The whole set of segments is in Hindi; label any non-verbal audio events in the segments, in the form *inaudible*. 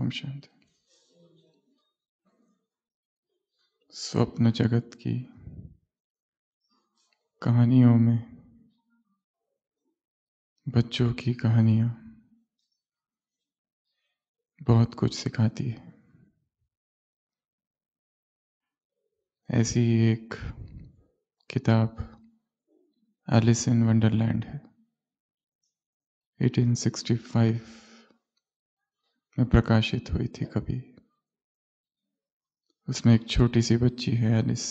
ओम शांति स्वप्न जगत की कहानियों में बच्चों की कहानियां बहुत कुछ सिखाती है ऐसी एक किताब एलिस इन वंडरलैंड है 1865 में प्रकाशित हुई थी कभी उसमें एक छोटी सी बच्ची है एलिस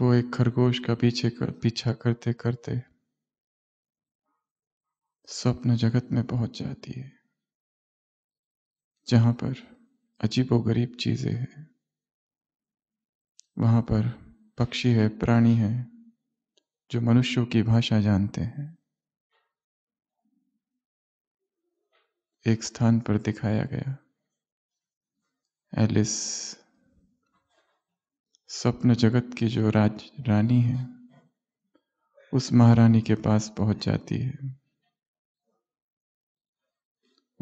वो एक खरगोश का पीछे कर, पीछा करते करते स्वप्न जगत में पहुंच जाती है जहां पर अजीबोगरीब चीजें हैं वहां पर पक्षी है प्राणी है जो मनुष्यों की भाषा जानते हैं एक स्थान पर दिखाया गया एलिस स्वप्न जगत की जो राज रानी है उस महारानी के पास पहुंच जाती है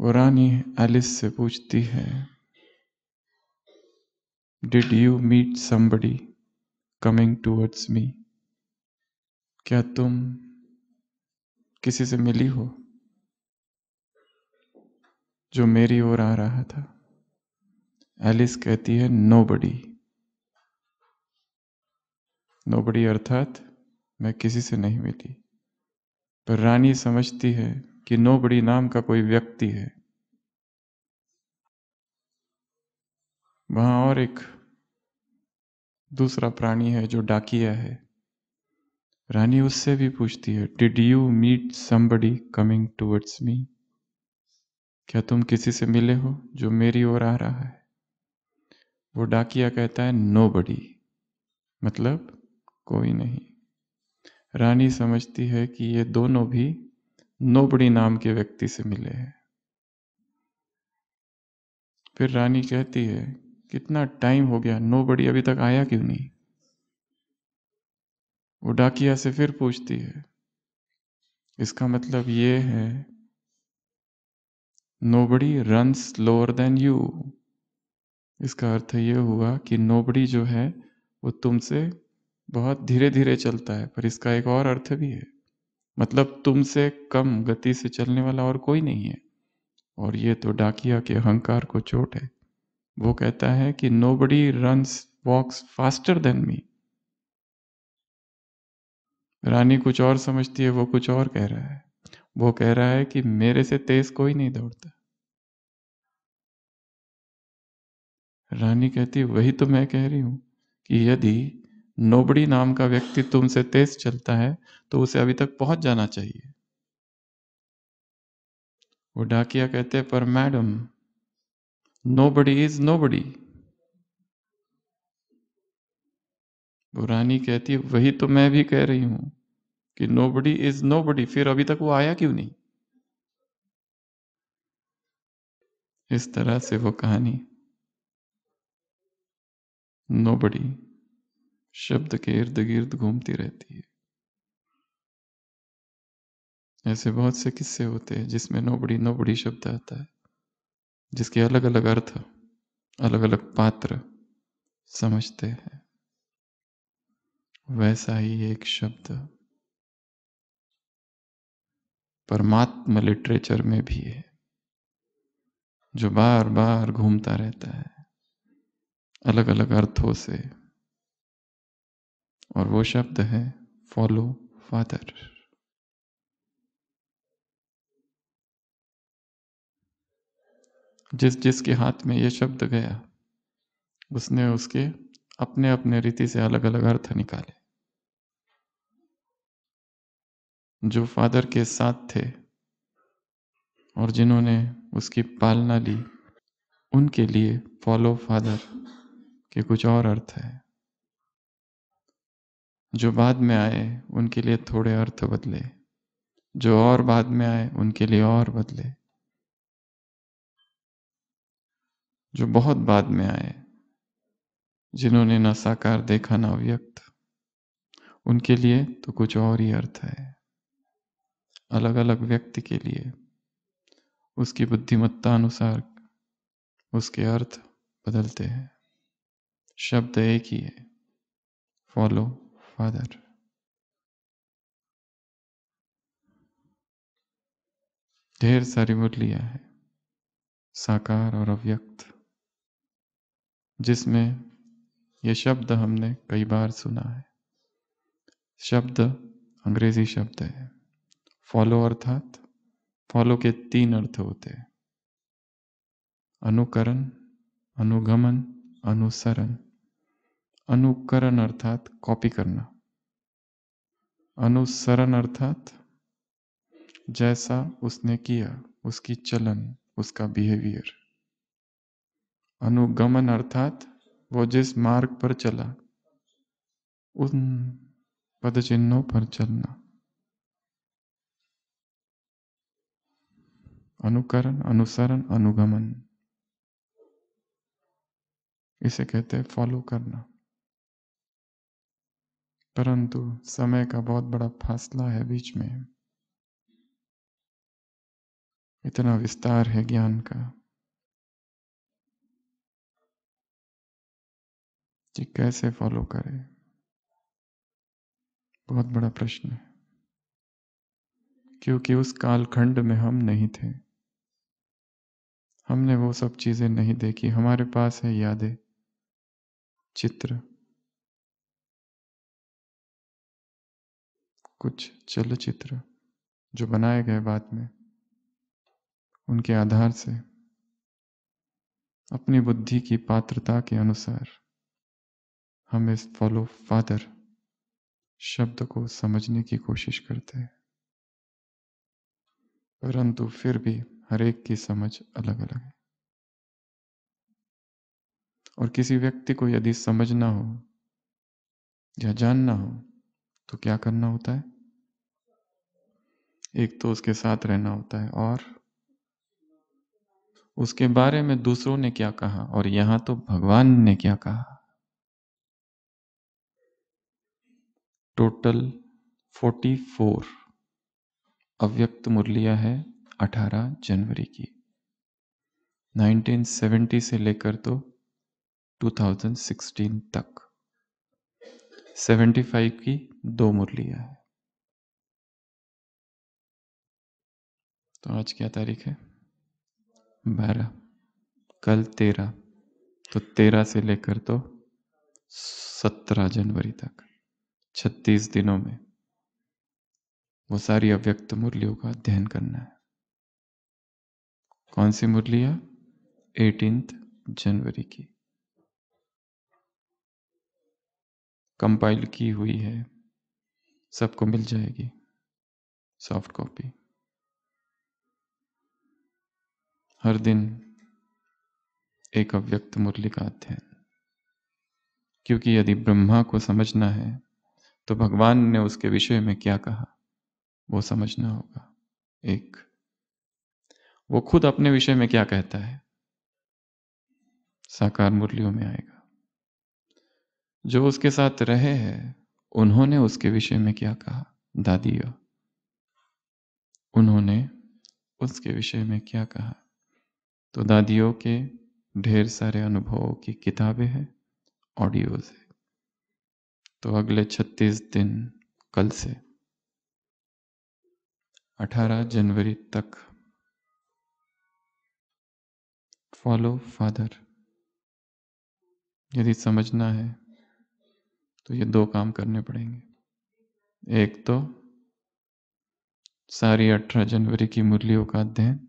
वो रानी एलिस से पूछती है did you meet somebody coming towards me क्या तुम किसी से मिली हो जो मेरी ओर आ रहा था एलिस कहती है नो बडी नो बडी अर्थात मैं किसी से नहीं मिली पर रानी समझती है कि नो बड़ी नाम का कोई व्यक्ति है वहां और एक दूसरा प्राणी है जो डाकिया है रानी उससे भी पूछती है did you meet somebody coming towards me क्या तुम किसी से मिले हो जो मेरी ओर आ रहा है वो डाकिया कहता है नो बडी मतलब कोई नहीं रानी समझती है कि ये दोनों भी नो बड़ी नाम के व्यक्ति से मिले हैं फिर रानी कहती है कितना टाइम हो गया नो बड़ी अभी तक आया क्यों नहीं वो डाकिया से फिर पूछती है इसका मतलब ये है nobody run slower than you इसका अर्थ ये हुआ कि नोबडी जो है वो तुमसे बहुत धीरे धीरे चलता है पर इसका एक और अर्थ भी है मतलब तुमसे कम गति से चलने वाला और कोई नहीं है और ये तो डाकिया के अहंकार को चोट है वो कहता है कि nobody walks faster than me रानी कुछ और समझती है वो कुछ और कह रहा है वो कह रहा है कि मेरे से तेज कोई नहीं दौड़ता रानी कहती वही तो मैं कह रही हूं कि यदि नोबड़ी नाम का व्यक्ति तुमसे तेज चलता है तो उसे अभी तक पहुंच जाना चाहिए वो डाकिया कहते पर madam nobody is nobody वो रानी कहती वही तो मैं भी कह रही हूं कि नोबडी इज नोबडी फिर अभी तक वो आया क्यों नहीं इस तरह से वो कहानी नोबडी शब्द के इर्द गिर्द घूमती रहती है ऐसे बहुत से किस्से होते हैं जिसमें नोबड़ी नोबड़ी शब्द आता है जिसके अलग अलग अर्थ अलग अलग पात्र समझते हैं वैसा ही एक शब्द परमात्म लिटरेचर में भी है जो बार बार घूमता रहता है अलग अलग अर्थों से और वो शब्द है फॉलो फादर जिस जिसके हाथ में ये शब्द गया उसने उसके अपने अपने रीति से अलग अलग अर्थ निकाले जो फादर के साथ थे और जिन्होंने उसकी पालना ली उनके लिए फॉलो फादर के कुछ और अर्थ है जो बाद में आए उनके लिए थोड़े अर्थ बदले जो और बाद में आए उनके लिए और बदले जो बहुत बाद में आए जिन्होंने ना साकार देखा ना व्यक्त उनके लिए तो कुछ और ही अर्थ है अलग अलग व्यक्ति के लिए उसकी बुद्धिमत्ता अनुसार उसके अर्थ बदलते हैं शब्द एक ही है फॉलो फादर ढेर सारी मुरलियां है साकार और अव्यक्त जिसमें यह शब्द हमने कई बार सुना है शब्द अंग्रेजी शब्द है फॉलो अर्थात फॉलो के तीन अर्थ होते हैं अनुकरण अनुगमन अनुसरण अनुकरण अर्थात कॉपी करना अनुसरण अर्थात जैसा उसने किया उसकी चलन उसका बिहेवियर अनुगमन अर्थात वो जिस मार्ग पर चला उन पदचिन्हों पर चलना अनुकरण अनुसरण अनुगमन इसे कहते हैं फॉलो करना परंतु समय का बहुत बड़ा फासला है बीच में इतना विस्तार है ज्ञान का जी कैसे फॉलो करें बहुत बड़ा प्रश्न है क्योंकि उस कालखंड में हम नहीं थे हमने वो सब चीज़ें नहीं देखी हमारे पास है यादें चित्र कुछ चलचित्र जो बनाए गए बाद में उनके आधार से अपनी बुद्धि की पात्रता के अनुसार हम इस फॉलो फादर शब्द को समझने की कोशिश करते हैं परंतु फिर भी हर एक की समझ अलग अलग है और किसी व्यक्ति को यदि समझना हो या जानना हो तो क्या करना होता है एक तो उसके साथ रहना होता है और उसके बारे में दूसरों ने क्या कहा और यहां तो भगवान ने क्या कहा टोटल 44 अव्यक्त मुरलिया है 18 जनवरी की 1970 से लेकर तो 2016 तक 75 की दो मुरलियां है तो आज क्या तारीख है बारह कल तेरह तो तेरह से लेकर तो सत्रह जनवरी तक छत्तीस दिनों में वो सारी अव्यक्त मुरलियों का अध्ययन करना है कौन सी मुरलिया एटीन जनवरी की कंपाइल की हुई है सबको मिल जाएगी सॉफ्ट कॉपी हर दिन एक अव्यक्त मुरली का अध्ययन क्योंकि यदि ब्रह्मा को समझना है तो भगवान ने उसके विषय में क्या कहा वो समझना होगा एक वो खुद अपने विषय में क्या कहता है साकार मुरलियों में आएगा जो उसके साथ रहे हैं उन्होंने उसके विषय में क्या कहा दादी उन्होंने उसके विषय में क्या कहा तो दादियों के ढेर सारे अनुभवों की किताबें हैं ऑडियोज है तो अगले 36 दिन कल से 18 जनवरी तक फॉलो फादर यदि समझना है तो ये दो काम करने पड़ेंगे एक तो सारी अठारह जनवरी की मुरलियों का अध्ययन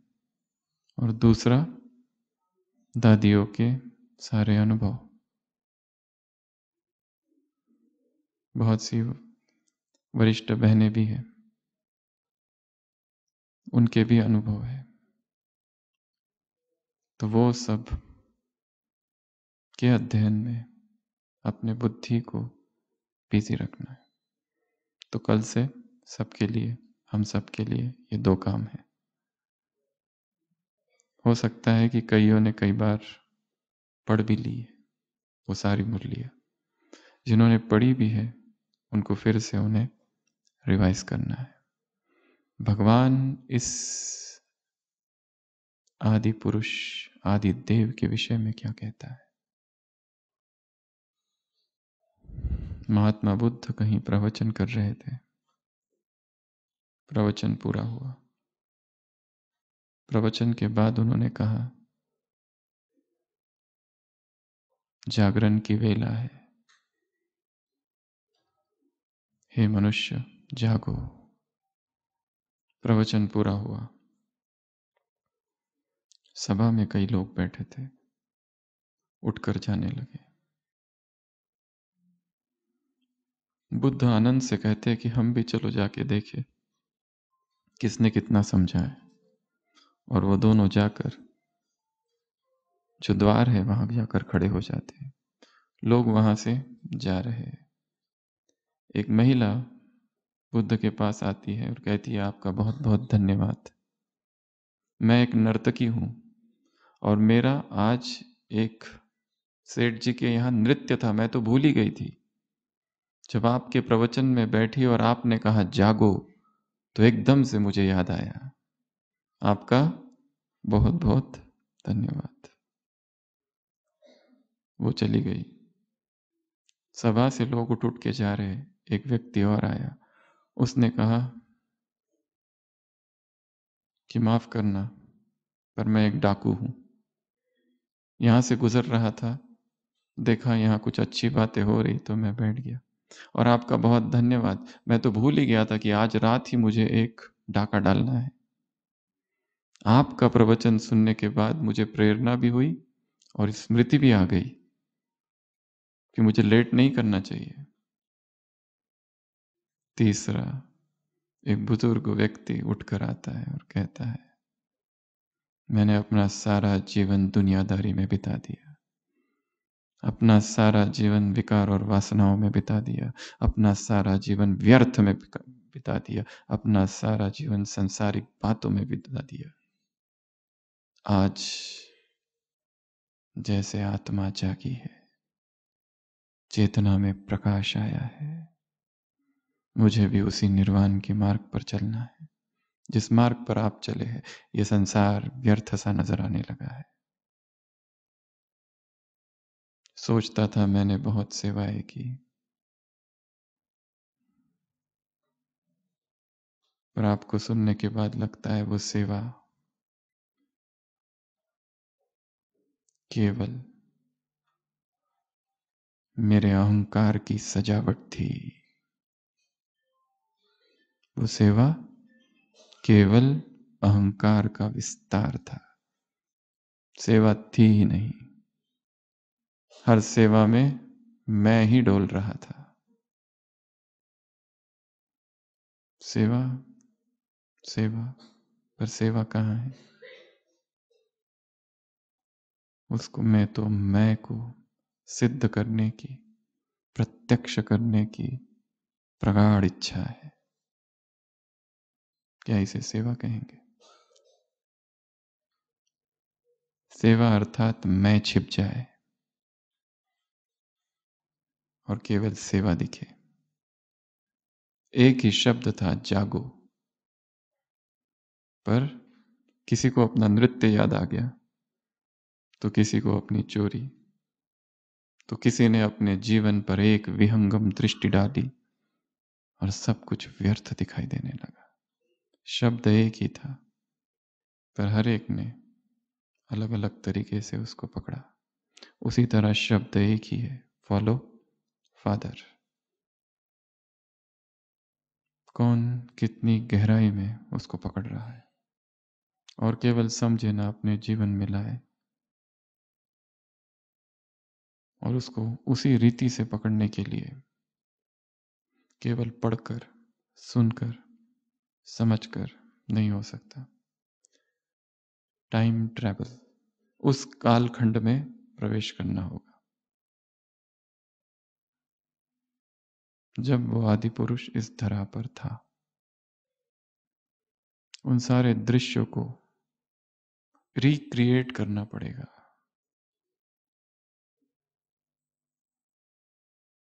और दूसरा दादियों के सारे अनुभव बहुत सी वरिष्ठ बहनें भी हैं उनके भी अनुभव है तो वो सब के अध्ययन में अपने बुद्धि को बिजी रखना है तो कल से सबके लिए हम सबके लिए ये दो काम है हो सकता है कि कईयों ने कई बार पढ़ भी ली है वो सारी मुरलियाँ जिन्होंने पढ़ी भी है उनको फिर से उन्हें रिवाइज करना है भगवान इस आदि पुरुष आदि देव के विषय में क्या कहता है महात्मा बुद्ध कहीं प्रवचन कर रहे थे प्रवचन पूरा हुआ प्रवचन के बाद उन्होंने कहा जागरण की वेला है हे मनुष्य जागो प्रवचन पूरा हुआ सभा में कई लोग बैठे थे उठकर जाने लगे बुद्ध आनंद से कहते कि हम भी चलो जाके देखें किसने कितना है और वो दोनों जाकर जो द्वार है वहां जाकर खड़े हो जाते हैं लोग वहां से जा रहे हैं एक महिला बुद्ध के पास आती है और कहती है आपका बहुत बहुत धन्यवाद मैं एक नर्तकी हूं और मेरा आज एक सेठ जी के यहाँ नृत्य था मैं तो भूल ही गई थी जब आपके प्रवचन में बैठी और आपने कहा जागो तो एकदम से मुझे याद आया आपका बहुत बहुत धन्यवाद वो चली गई सभा से लोग उठ उठ के जा रहे एक व्यक्ति और आया उसने कहा कि माफ करना पर मैं एक डाकू हूं यहाँ से गुजर रहा था देखा यहाँ कुछ अच्छी बातें हो रही तो मैं बैठ गया और आपका बहुत धन्यवाद मैं तो भूल ही गया था कि आज रात ही मुझे एक डाका डालना है आपका प्रवचन सुनने के बाद मुझे प्रेरणा भी हुई और स्मृति भी आ गई कि मुझे लेट नहीं करना चाहिए तीसरा एक बुजुर्ग व्यक्ति उठकर आता है और कहता है मैंने अपना सारा जीवन दुनियादारी में बिता दिया अपना सारा जीवन विकार और वासनाओं में बिता दिया अपना सारा जीवन व्यर्थ में बिता दिया अपना सारा जीवन संसारिक बातों में बिता दिया आज जैसे आत्मा जागी है चेतना में प्रकाश आया है मुझे भी उसी निर्वाण के मार्ग पर चलना है जिस मार्ग पर आप चले हैं ये संसार व्यर्थ सा नजर आने लगा है सोचता था मैंने बहुत सेवाएं की पर आपको सुनने के बाद लगता है वो सेवा केवल मेरे अहंकार की सजावट थी वो सेवा केवल अहंकार का विस्तार था सेवा थी ही नहीं हर सेवा में मैं ही डोल रहा था सेवा सेवा पर सेवा कहाँ है उसको मैं तो मैं को सिद्ध करने की प्रत्यक्ष करने की प्रगाढ़ इच्छा है क्या इसे सेवा कहेंगे सेवा अर्थात मैं छिप जाए और केवल सेवा दिखे एक ही शब्द था जागो पर किसी को अपना नृत्य याद आ गया तो किसी को अपनी चोरी तो किसी ने अपने जीवन पर एक विहंगम दृष्टि डाली और सब कुछ व्यर्थ दिखाई देने लगा शब्द एक ही था पर हर एक ने अलग अलग तरीके से उसको पकड़ा उसी तरह शब्द एक ही है फॉलो फादर कौन कितनी गहराई में उसको पकड़ रहा है और केवल समझे ना अपने जीवन में लाए और उसको उसी रीति से पकड़ने के लिए केवल पढ़कर सुनकर समझ कर नहीं हो सकता टाइम ट्रैवल उस कालखंड में प्रवेश करना होगा जब वो आदि पुरुष इस धरा पर था उन सारे दृश्यों को रिक्रिएट करना पड़ेगा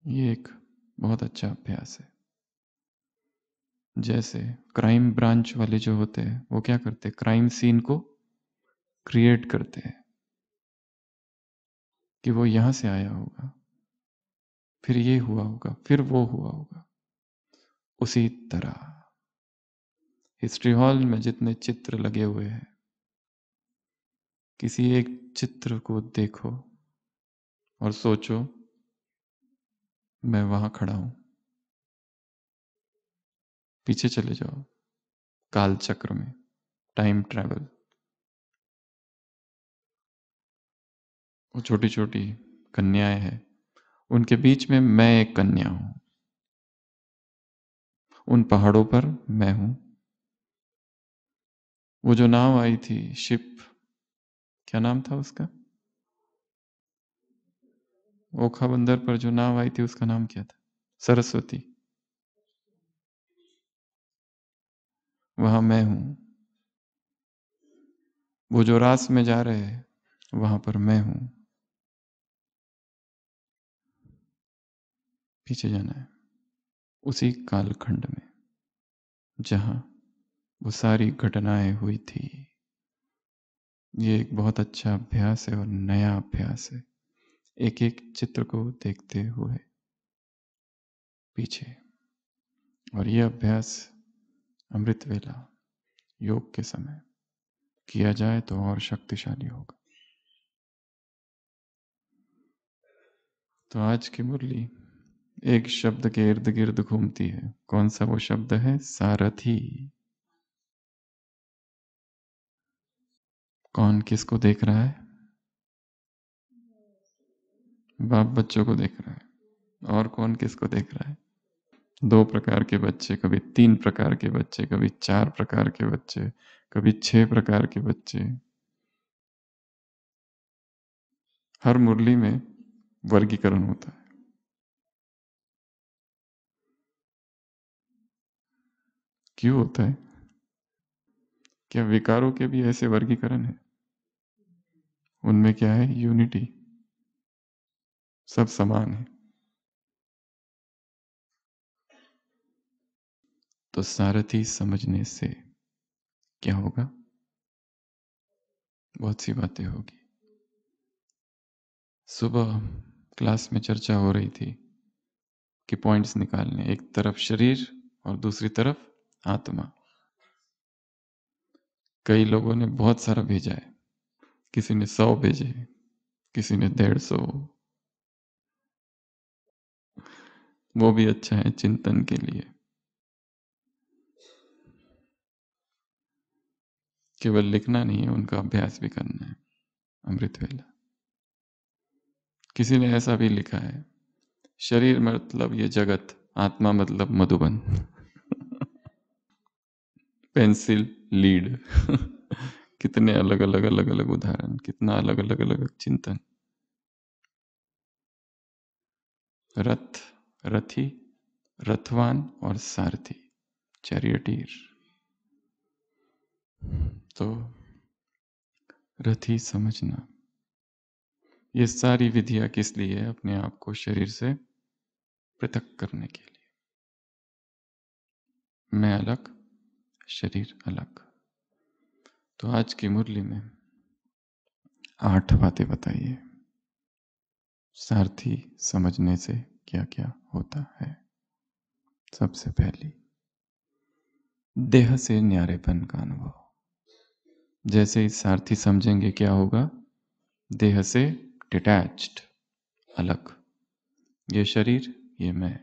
ये एक बहुत अच्छा अभ्यास है जैसे क्राइम ब्रांच वाले जो होते हैं वो क्या करते हैं क्राइम सीन को क्रिएट करते हैं कि वो यहां से आया होगा फिर ये हुआ होगा फिर वो हुआ होगा उसी तरह हिस्ट्री हॉल में जितने चित्र लगे हुए हैं किसी एक चित्र को देखो और सोचो मैं वहां खड़ा हूं पीछे चले जाओ काल चक्र में टाइम ट्रैवल वो छोटी छोटी कन्याएं हैं उनके बीच में मैं एक कन्या हूं उन पहाड़ों पर मैं हूं वो जो नाव आई थी शिप क्या नाम था उसका ओखा बंदर पर जो नाव आई थी उसका नाम क्या था सरस्वती वहां मैं हूं वो जो रास में जा रहे हैं वहां पर मैं हूं पीछे जाना है उसी कालखंड में जहां वो सारी घटनाएं हुई थी ये एक बहुत अच्छा अभ्यास है और नया अभ्यास है एक एक चित्र को देखते हुए पीछे और ये अभ्यास अमृत वेला योग के समय किया जाए तो और शक्तिशाली होगा तो आज की मुरली एक शब्द के इर्द गिर्द घूमती है कौन सा वो शब्द है सारथी कौन किसको देख रहा है बाप बच्चों को देख रहा है और कौन किसको देख रहा है दो प्रकार के बच्चे कभी तीन प्रकार के बच्चे कभी चार प्रकार के बच्चे कभी छह प्रकार के बच्चे हर मुरली में वर्गीकरण होता है क्यों होता है क्या विकारों के भी ऐसे वर्गीकरण है उनमें क्या है यूनिटी सब समान है तो सारथी समझने से क्या होगा बहुत सी बातें होगी सुबह क्लास में चर्चा हो रही थी कि पॉइंट्स निकालने एक तरफ शरीर और दूसरी तरफ आत्मा कई लोगों ने बहुत सारा भेजा है किसी ने सौ भेजे किसी ने डेढ़ सौ वो भी अच्छा है चिंतन के लिए केवल लिखना नहीं है उनका अभ्यास भी करना है अमृत वेला किसी ने ऐसा भी लिखा है शरीर मतलब ये जगत आत्मा मतलब मधुबन *laughs* पेंसिल लीड *laughs* कितने अलग अलग अलग अलग उदाहरण कितना अलग अलग अलग चिंतन रथ रथी रथवान और सारथी चैरियटीर तो रथी समझना ये सारी विधियां किस लिए है अपने आप को शरीर से पृथक करने के लिए मैं अलग शरीर अलग तो आज की मुरली में आठ बातें बताइए सारथी समझने से क्या क्या होता है सबसे पहली देह से न्यारेपन का अनुभव जैसे ही सारथी समझेंगे क्या होगा देह से डिटैच्ड अलग ये शरीर ये मैं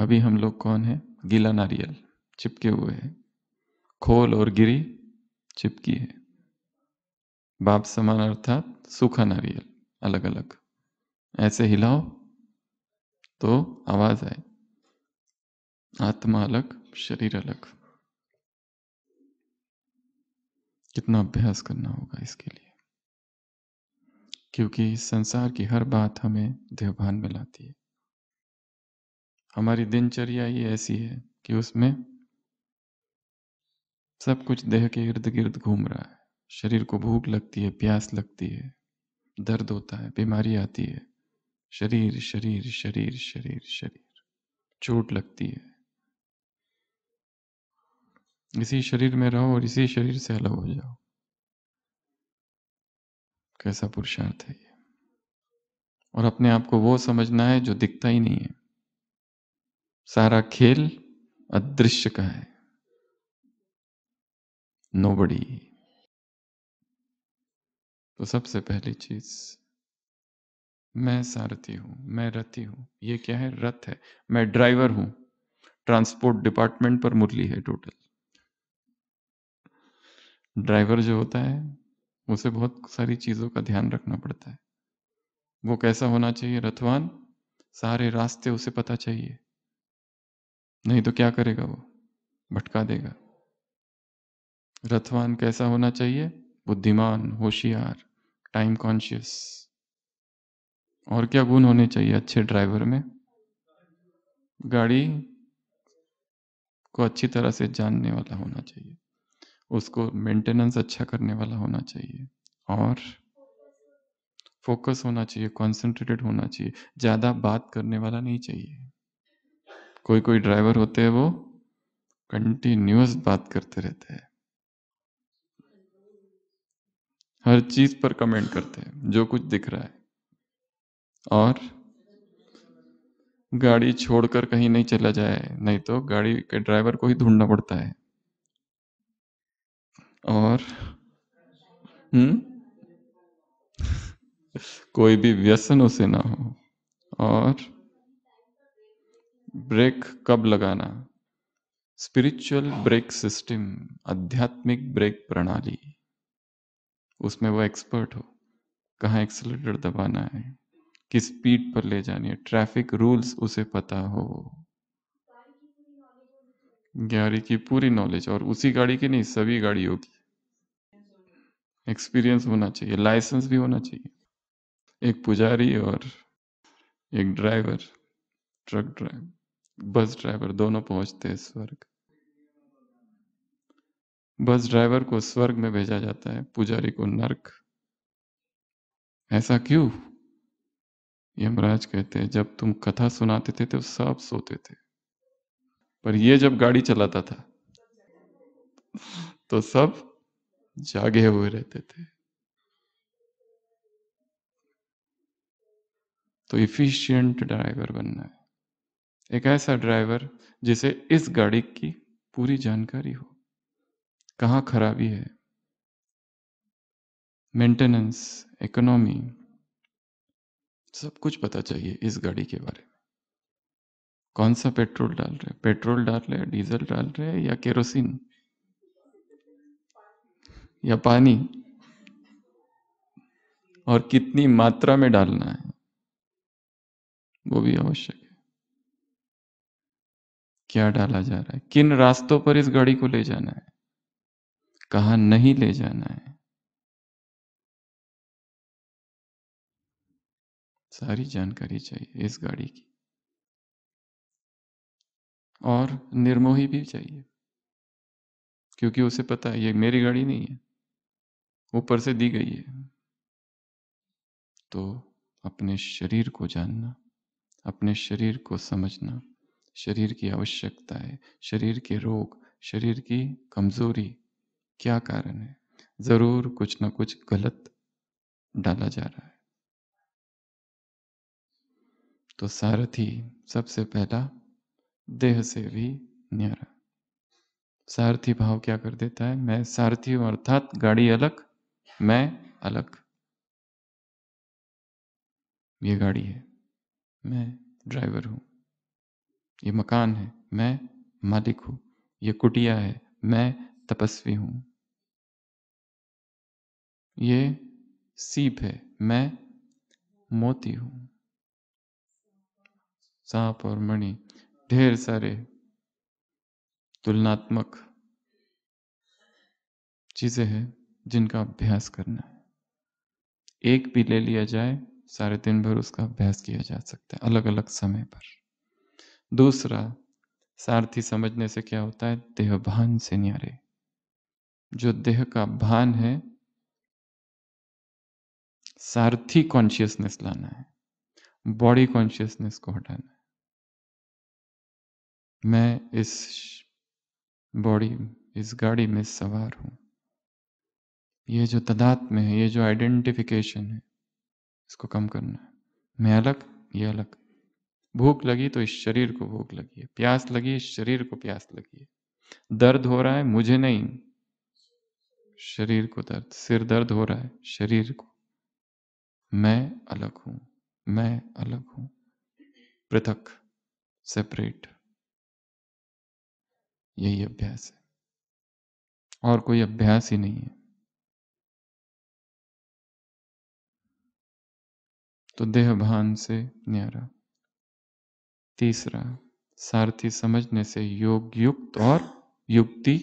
अभी हम लोग कौन है गीला नारियल चिपके हुए हैं खोल और गिरी चिपकी है बाप समान अर्थात सूखा नारियल अलग अलग ऐसे हिलाओ तो आवाज आए आत्मा अलग शरीर अलग कितना अभ्यास करना होगा इसके लिए क्योंकि संसार की हर बात हमें देवभान में लाती है हमारी दिनचर्या ये ऐसी है कि उसमें सब कुछ देह के इर्द गिर्द घूम रहा है शरीर को भूख लगती है प्यास लगती है दर्द होता है बीमारी आती है शरीर शरीर शरीर शरीर शरीर चोट लगती है इसी शरीर में रहो और इसी शरीर से अलग हो जाओ कैसा पुरुषार्थ है ये और अपने आप को वो समझना है जो दिखता ही नहीं है सारा खेल अदृश्य का है नो बड़ी तो सबसे पहली चीज मैं सारथी हूं मैं रथी हूं ये क्या है रथ है मैं ड्राइवर हूं ट्रांसपोर्ट डिपार्टमेंट पर मुरली है टोटल ड्राइवर जो होता है उसे बहुत सारी चीज़ों का ध्यान रखना पड़ता है वो कैसा होना चाहिए रथवान सारे रास्ते उसे पता चाहिए नहीं तो क्या करेगा वो भटका देगा रथवान कैसा होना चाहिए बुद्धिमान होशियार टाइम कॉन्शियस और क्या गुण होने चाहिए अच्छे ड्राइवर में गाड़ी को अच्छी तरह से जानने वाला होना चाहिए उसको मेंटेनेंस अच्छा करने वाला होना चाहिए और फोकस होना चाहिए कॉन्सेंट्रेटेड होना चाहिए ज़्यादा बात करने वाला नहीं चाहिए कोई कोई ड्राइवर होते हैं वो कंटिन्यूस बात करते रहते हैं हर चीज पर कमेंट करते हैं जो कुछ दिख रहा है और गाड़ी छोड़कर कहीं नहीं चला जाए नहीं तो गाड़ी के ड्राइवर को ही ढूंढना पड़ता है और हम्म कोई भी व्यसनों से ना हो और ब्रेक कब लगाना स्पिरिचुअल ब्रेक सिस्टम आध्यात्मिक ब्रेक प्रणाली उसमें वो एक्सपर्ट हो कहाँ एक्सलेटर दबाना है किस स्पीड पर ले जानी है ट्रैफिक रूल्स उसे पता हो गाड़ी की पूरी नॉलेज और उसी गाड़ी की नहीं सभी गाड़ियों की एक्सपीरियंस होना चाहिए लाइसेंस भी होना चाहिए एक पुजारी और एक driver truck driver bus driver दोनों पहुंचते हैं स्वर्ग बस ड्राइवर को स्वर्ग में भेजा जाता है पुजारी को नर्क ऐसा क्यों यमराज कहते हैं जब तुम कथा सुनाते थे तो सब सोते थे पर ये जब गाड़ी चलाता था तो सब जागे हुए रहते थे तो इफिशियंट ड्राइवर बनना है एक ऐसा ड्राइवर जिसे इस गाड़ी की पूरी जानकारी हो कहाँ खराबी है मेंटेनेंस इकोनॉमी सब कुछ पता चाहिए इस गाड़ी के बारे में कौन सा पेट्रोल डाल रहे पेट्रोल डाल रहे डीजल डाल रहे हैं या केरोसिन या पानी और कितनी मात्रा में डालना है वो भी आवश्यक है क्या डाला जा रहा है किन रास्तों पर इस गाड़ी को ले जाना है कहा नहीं ले जाना है सारी जानकारी चाहिए इस गाड़ी की और निर्मोही भी चाहिए क्योंकि उसे पता है ये मेरी गाड़ी नहीं है ऊपर से दी गई है तो अपने शरीर को जानना अपने शरीर को समझना शरीर की आवश्यकता है शरीर के रोग शरीर की कमजोरी क्या कारण है जरूर कुछ ना कुछ गलत डाला जा रहा है तो सारथी सबसे पहला देह से भी न्यारा सारथी भाव क्या कर देता है मैं सारथी हूं अर्थात गाड़ी अलग मैं अलग ये गाड़ी है मैं ड्राइवर हूं ये मकान है मैं मालिक हूं ये कुटिया है मैं तपस्वी हूं ये सीप है मैं मोती हूं सांप और मणि ढेर सारे तुलनात्मक चीजें हैं जिनका अभ्यास करना है एक भी ले लिया जाए सारे दिन भर उसका अभ्यास किया जा सकता है अलग अलग समय पर दूसरा सारथी समझने से क्या होता है देह भान से न्यारे जो देह का भान है सारथी कॉन्शियसनेस लाना है बॉडी कॉन्शियसनेस को हटाना है मैं इस बॉडी इस गाड़ी में सवार हूँ ये जो तदात में है ये जो आइडेंटिफिकेशन है इसको कम करना है मैं अलग ये अलग भूख लगी तो इस शरीर को भूख लगी है प्यास लगी इस शरीर को प्यास लगी है दर्द हो रहा है मुझे नहीं शरीर को दर्द सिर दर्द हो रहा है शरीर को मैं अलग हूं मैं अलग हूं पृथक सेपरेट यही अभ्यास है और कोई अभ्यास ही नहीं है तो देह भान से न्यारा तीसरा सारथी समझने से योग युक्त और युक्ति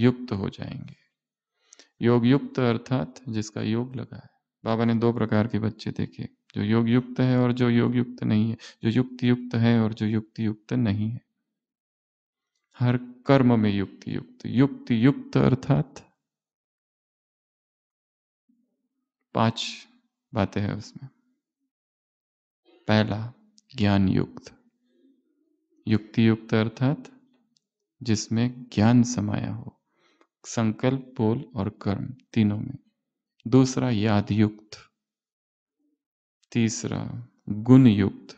युक्त हो जाएंगे योग युक्त अर्थात जिसका योग लगा है बाबा ने दो प्रकार के बच्चे देखे जो योग युक्त है और जो योग युक्त नहीं है जो युक्ति युक्त है और जो युक्ति युक्त नहीं है हर कर्म में युक्ति युक्त युक्ति युक्त अर्थात पांच बातें हैं उसमें पहला ज्ञान युक्त युक्ति युक्त अर्थात जिसमें ज्ञान समाया हो संकल्प बोल और कर्म तीनों में दूसरा याद युक्त तीसरा गुण युक्त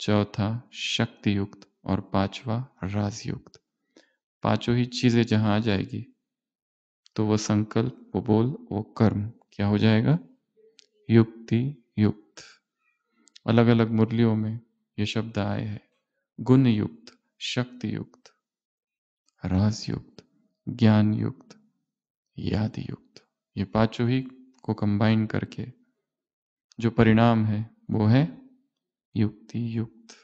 चौथा शक्ति युक्त और पांचवा राजयुक्त पांचों ही चीजें जहां आ जाएगी तो वह संकल्प वो बोल वो कर्म क्या हो जाएगा युक्ति युक्त अलग अलग मुरलियों में ये शब्द आए हैं गुण युक्त शक्ति युक्त रस युक्त ज्ञान युक्त याद युक्त ये पांचों ही को कंबाइन करके जो परिणाम है वो है युक्ति युक्त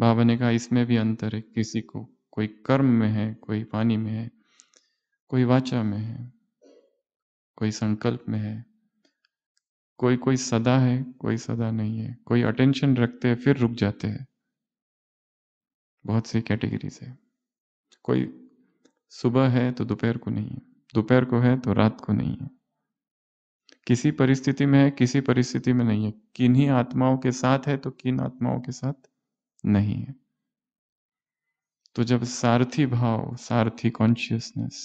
बाबा ने कहा इसमें भी अंतर है किसी को कोई कर्म में है कोई पानी में है कोई वाचा में है कोई संकल्प में है कोई कोई सदा है कोई सदा नहीं है कोई अटेंशन रखते हैं फिर रुक जाते हैं बहुत सी कैटेगरीज है कोई सुबह है तो दोपहर को नहीं है दोपहर को है तो रात को नहीं है किसी परिस्थिति में है किसी परिस्थिति में नहीं है किन्हीं आत्माओं के साथ है तो किन आत्माओं के साथ नहीं है तो जब सारथी भाव सारथी कॉन्शियसनेस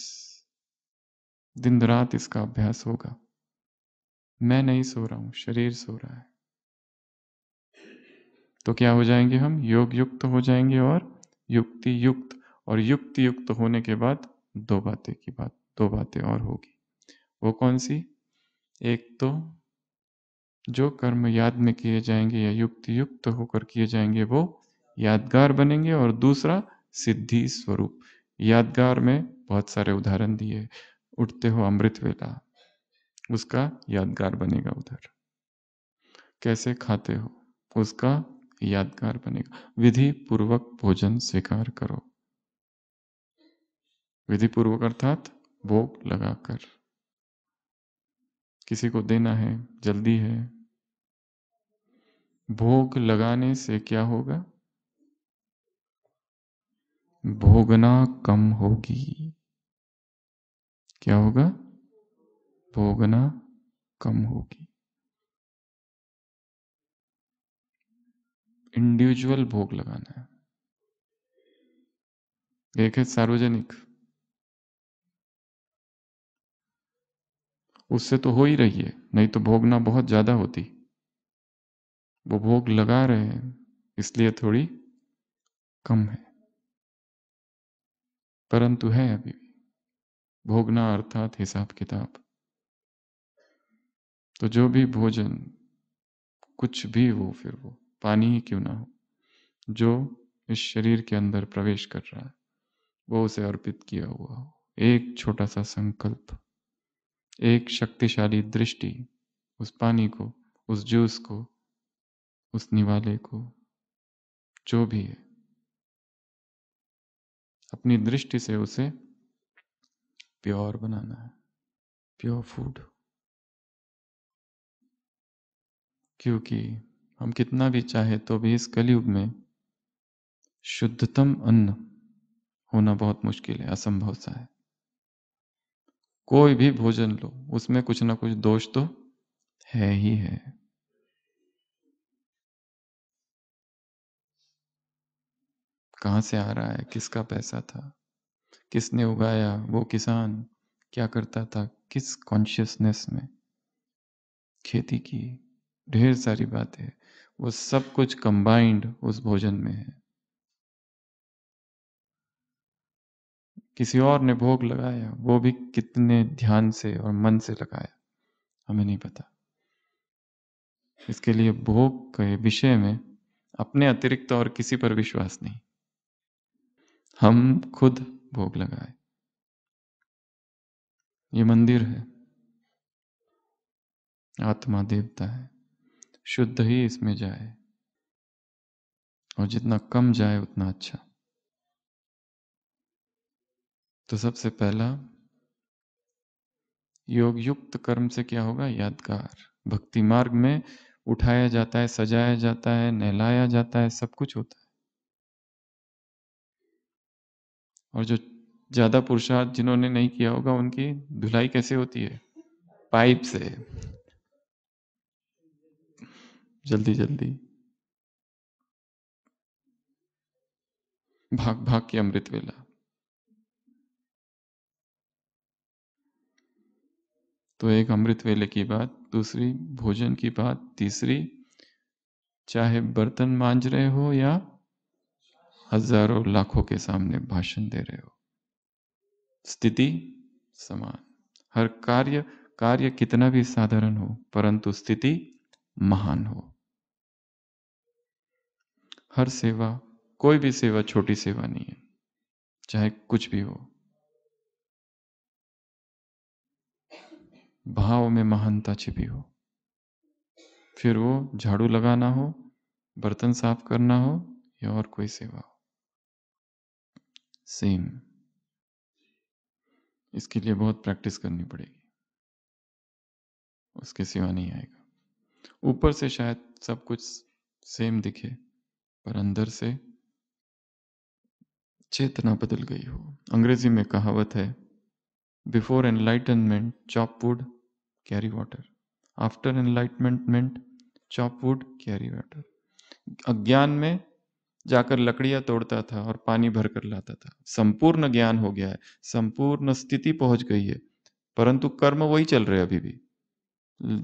दिन रात इसका अभ्यास होगा मैं नहीं सो रहा हूं शरीर सो रहा है तो क्या हो जाएंगे हम योग युक्त हो जाएंगे और युक्ति युक्त और युक्ति युक्त होने के बाद दो बातें की बात दो बातें और होगी वो कौन सी एक तो जो कर्म याद में किए जाएंगे या युक्ति युक्त होकर किए जाएंगे वो यादगार बनेंगे और दूसरा सिद्धि स्वरूप यादगार में बहुत सारे उदाहरण दिए उठते हो अमृत वेला उसका यादगार बनेगा उधर कैसे खाते हो उसका यादगार बनेगा विधि पूर्वक भोजन स्वीकार करो विधि पूर्वक अर्थात भोग लगाकर किसी को देना है जल्दी है भोग लगाने से क्या होगा भोगना कम होगी क्या होगा भोगना कम होगी इंडिविजुअल भोग लगाना है एक है सार्वजनिक उससे तो हो ही रही है नहीं तो भोगना बहुत ज्यादा होती वो भोग लगा रहे हैं इसलिए थोड़ी कम है परंतु है अभी भी भोगना अर्थात हिसाब किताब तो जो भी भोजन कुछ भी वो फिर वो पानी ही क्यों ना हो जो इस शरीर के अंदर प्रवेश कर रहा है वो उसे अर्पित किया हुआ हो एक छोटा सा संकल्प एक शक्तिशाली दृष्टि उस पानी को उस जूस को उस निवाले को जो भी है अपनी दृष्टि से उसे प्योर बनाना है प्योर फूड क्योंकि हम कितना भी चाहे तो भी इस कलयुग में शुद्धतम अन्न होना बहुत मुश्किल है असंभव सा है कोई भी भोजन लो उसमें कुछ ना कुछ दोष तो है ही है कहाँ से आ रहा है किसका पैसा था किसने उगाया वो किसान क्या करता था किस कॉन्शियसनेस में खेती की ढेर सारी बातें वो सब कुछ कंबाइंड उस भोजन में है किसी और ने भोग लगाया वो भी कितने ध्यान से और मन से लगाया हमें नहीं पता इसके लिए भोग के विषय में अपने अतिरिक्त और किसी पर विश्वास नहीं हम खुद भोग लगाए ये मंदिर है आत्मा देवता है शुद्ध ही इसमें जाए और जितना कम जाए उतना अच्छा तो सबसे पहला योग युक्त कर्म से क्या होगा यादगार भक्ति मार्ग में उठाया जाता है सजाया जाता है नहलाया जाता है सब कुछ होता है और जो ज़्यादा पुरुषार्थ जिन्होंने नहीं किया होगा उनकी धुलाई कैसे होती है पाइप से जल्दी जल्दी भाग भाग के अमृत वेला तो एक अमृत वेले की बात दूसरी भोजन की बात तीसरी चाहे बर्तन मांज रहे हो या हजारों लाखों के सामने भाषण दे रहे हो स्थिति समान हर कार्य कार्य कितना भी साधारण हो परंतु स्थिति महान हो हर सेवा कोई भी सेवा छोटी सेवा नहीं है चाहे कुछ भी हो भाव में महानता छिपी हो फिर वो झाड़ू लगाना हो बर्तन साफ करना हो या और कोई सेवा हो सेम इसके लिए बहुत प्रैक्टिस करनी पड़ेगी उसके सिवा नहीं आएगा ऊपर से शायद सब कुछ सेम दिखे पर अंदर से चेतना बदल गई हो अंग्रेजी में कहावत है before enlightenment chop wood carry water after enlightenment chop wood carry water अज्ञान में जाकर लकड़ियां तोड़ता था और पानी भर कर लाता था संपूर्ण ज्ञान हो गया है संपूर्ण स्थिति पहुंच गई है परंतु कर्म वही चल रहे अभी भी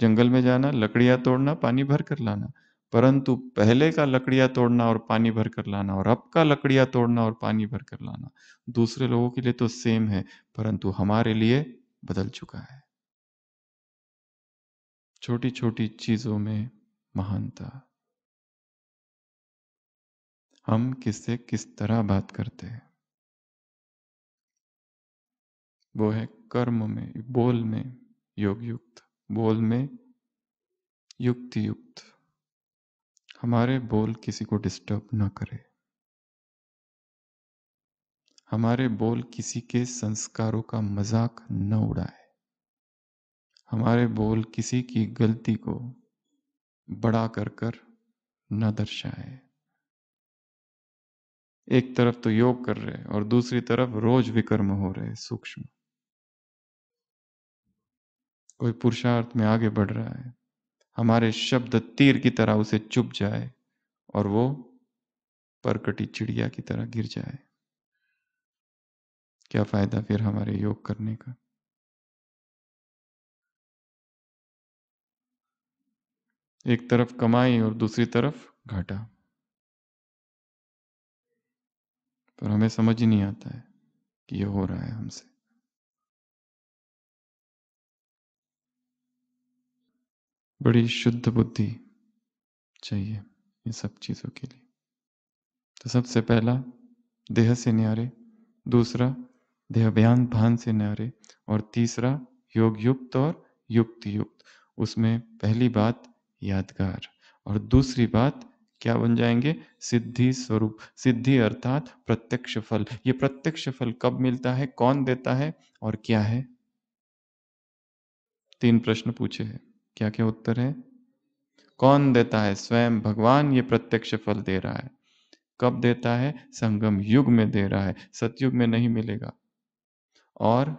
जंगल में जाना लकड़ियां तोड़ना पानी भर कर लाना परंतु पहले का लकड़ियां तोड़ना और पानी भर कर लाना और अब का लकड़ियां तोड़ना और पानी भर कर लाना दूसरे लोगों के लिए तो सेम है परंतु हमारे लिए बदल चुका है छोटी छोटी चीजों में महानता हम किससे किस तरह बात करते हैं वो है कर्म में बोल में योग युक्त बोल में युक्ति युक्त हमारे बोल किसी को डिस्टर्ब ना करे हमारे बोल किसी के संस्कारों का मजाक न उड़ाए हमारे बोल किसी की गलती को बड़ा कर कर न दर्शाए एक तरफ तो योग कर रहे हैं और दूसरी तरफ रोज विकर्म हो रहे हैं सूक्ष्म कोई पुरुषार्थ में आगे बढ़ रहा है हमारे शब्द तीर की तरह उसे चुप जाए और वो परकटी चिड़िया की तरह गिर जाए क्या फायदा फिर हमारे योग करने का एक तरफ कमाई और दूसरी तरफ घाटा पर हमें समझ ही नहीं आता है कि ये हो रहा है हमसे बड़ी शुद्ध बुद्धि चाहिए ये सब चीज़ों के लिए तो सबसे पहला देह से न्यारे दूसरा देह बयान भान से न्यारे और तीसरा योग युक्त और युक्त युक्त उसमें पहली बात यादगार और दूसरी बात क्या बन जाएंगे सिद्धि स्वरूप सिद्धि अर्थात प्रत्यक्ष फल ये प्रत्यक्ष फल कब मिलता है कौन देता है और क्या है तीन प्रश्न पूछे हैं क्या क्या उत्तर है कौन देता है स्वयं भगवान ये प्रत्यक्ष फल दे रहा है कब देता है संगम युग में दे रहा है सतयुग में नहीं मिलेगा और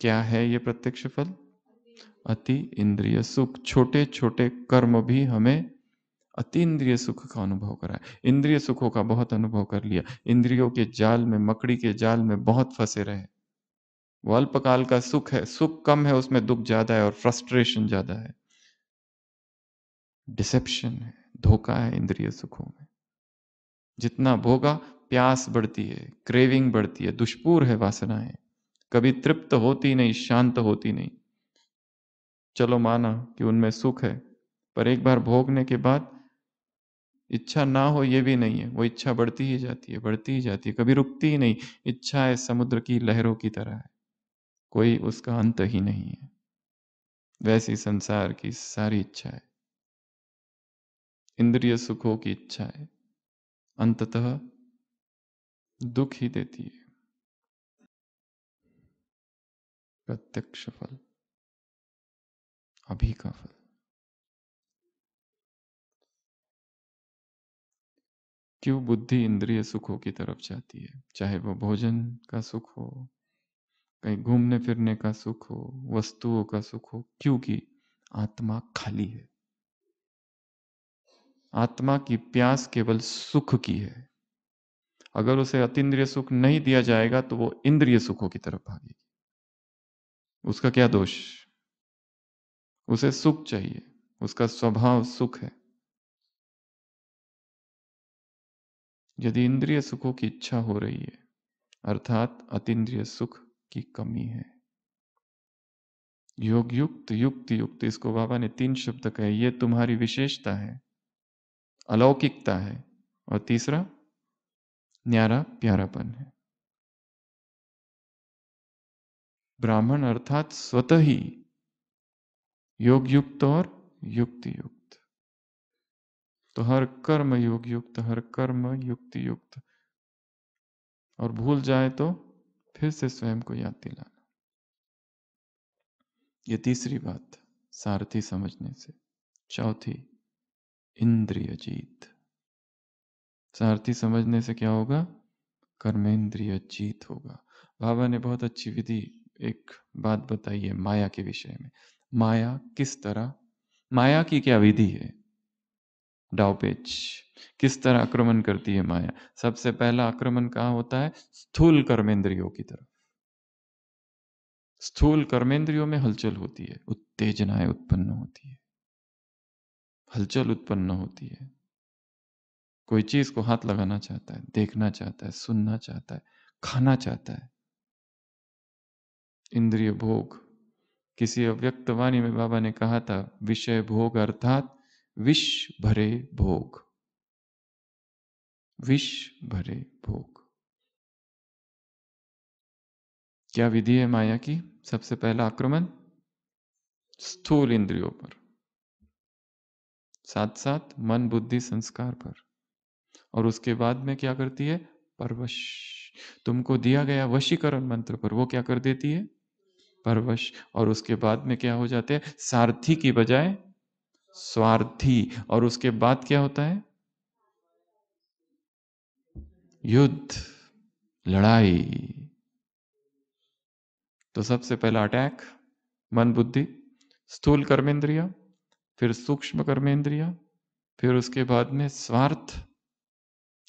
क्या है ये प्रत्यक्ष फल अति इंद्रिय सुख छोटे छोटे कर्म भी हमें अतीन्द्रिय सुख का अनुभव कराए इंद्रिय सुखों का बहुत अनुभव कर लिया इंद्रियों के जाल में मकड़ी के जाल में बहुत फंसे रहे वो अल्पकाल का सुख है सुख कम है उसमें दुख ज्यादा है और फ्रस्ट्रेशन ज्यादा है डिसेप्शन है धोखा है इंद्रिय सुखों में जितना भोगा प्यास बढ़ती है क्रेविंग बढ़ती है दुष्पूर है वासनाएं कभी तृप्त होती नहीं शांत होती नहीं चलो माना कि उनमें सुख है पर एक बार भोगने के बाद इच्छा ना हो ये भी नहीं है वो इच्छा बढ़ती ही जाती है बढ़ती ही जाती है कभी रुकती ही नहीं इच्छा है समुद्र की लहरों की तरह है कोई उसका अंत ही नहीं है वैसी संसार की सारी इच्छा है इंद्रिय सुखों की इच्छा है अंततः दुख ही देती है प्रत्यक्ष फल अभी का फल क्यों बुद्धि इंद्रिय सुखों की तरफ जाती है चाहे वो भोजन का सुख हो कहीं घूमने फिरने का सुख हो वस्तुओं का सुख हो क्योंकि आत्मा खाली है आत्मा की प्यास केवल सुख की है अगर उसे अतिद्रिय सुख नहीं दिया जाएगा तो वो इंद्रिय सुखों की तरफ भागेगी उसका क्या दोष उसे सुख चाहिए उसका स्वभाव सुख है यदि इंद्रिय सुखों की इच्छा हो रही है अर्थात अतिद्रिय सुख की कमी है योग युक्त युक्त युक्त इसको बाबा ने तीन शब्द कहे ये तुम्हारी विशेषता है अलौकिकता है और तीसरा न्यारा प्यारापन है ब्राह्मण अर्थात स्वतः ही योग युक्त और युक्त युक्त तो हर कर्म योग युक्त हर कर्म युक्ति युक्त और भूल जाए तो फिर से स्वयं को याद दिलाना ये तीसरी बात सारथी समझने से चौथी इंद्रिय जीत सारथी समझने से क्या होगा कर्मेंद्रिय जीत होगा बाबा ने बहुत अच्छी विधि एक बात बताई है माया के विषय में माया किस तरह माया की क्या विधि है दावपेच किस तरह आक्रमण करती है माया सबसे पहला आक्रमण कहाँ होता है स्थूल कर्मेंद्रियों की तरफ स्थूल कर्मेंद्रियों में हलचल होती है उत्तेजनाएं उत्पन्न होती है हलचल उत्पन्न होती है कोई चीज को हाथ लगाना चाहता है देखना चाहता है सुनना चाहता है खाना चाहता है इंद्रिय भोग किसी अव्यक्त वाणी में बाबा ने कहा था विषय भोग अर्थात विष भरे भोग विष भरे भोग क्या विधि है माया की सबसे पहला आक्रमण स्थूल इंद्रियों पर साथ साथ मन बुद्धि संस्कार पर और उसके बाद में क्या करती है परवश तुमको दिया गया वशीकरण मंत्र पर वो क्या कर देती है परवश और उसके बाद में क्या हो जाते हैं सारथी की बजाय स्वार्थी और उसके बाद क्या होता है युद्ध लड़ाई तो सबसे पहला अटैक मन बुद्धि स्थूल कर्मेंद्रिया फिर सूक्ष्म कर्मेंद्रिया फिर उसके बाद में स्वार्थ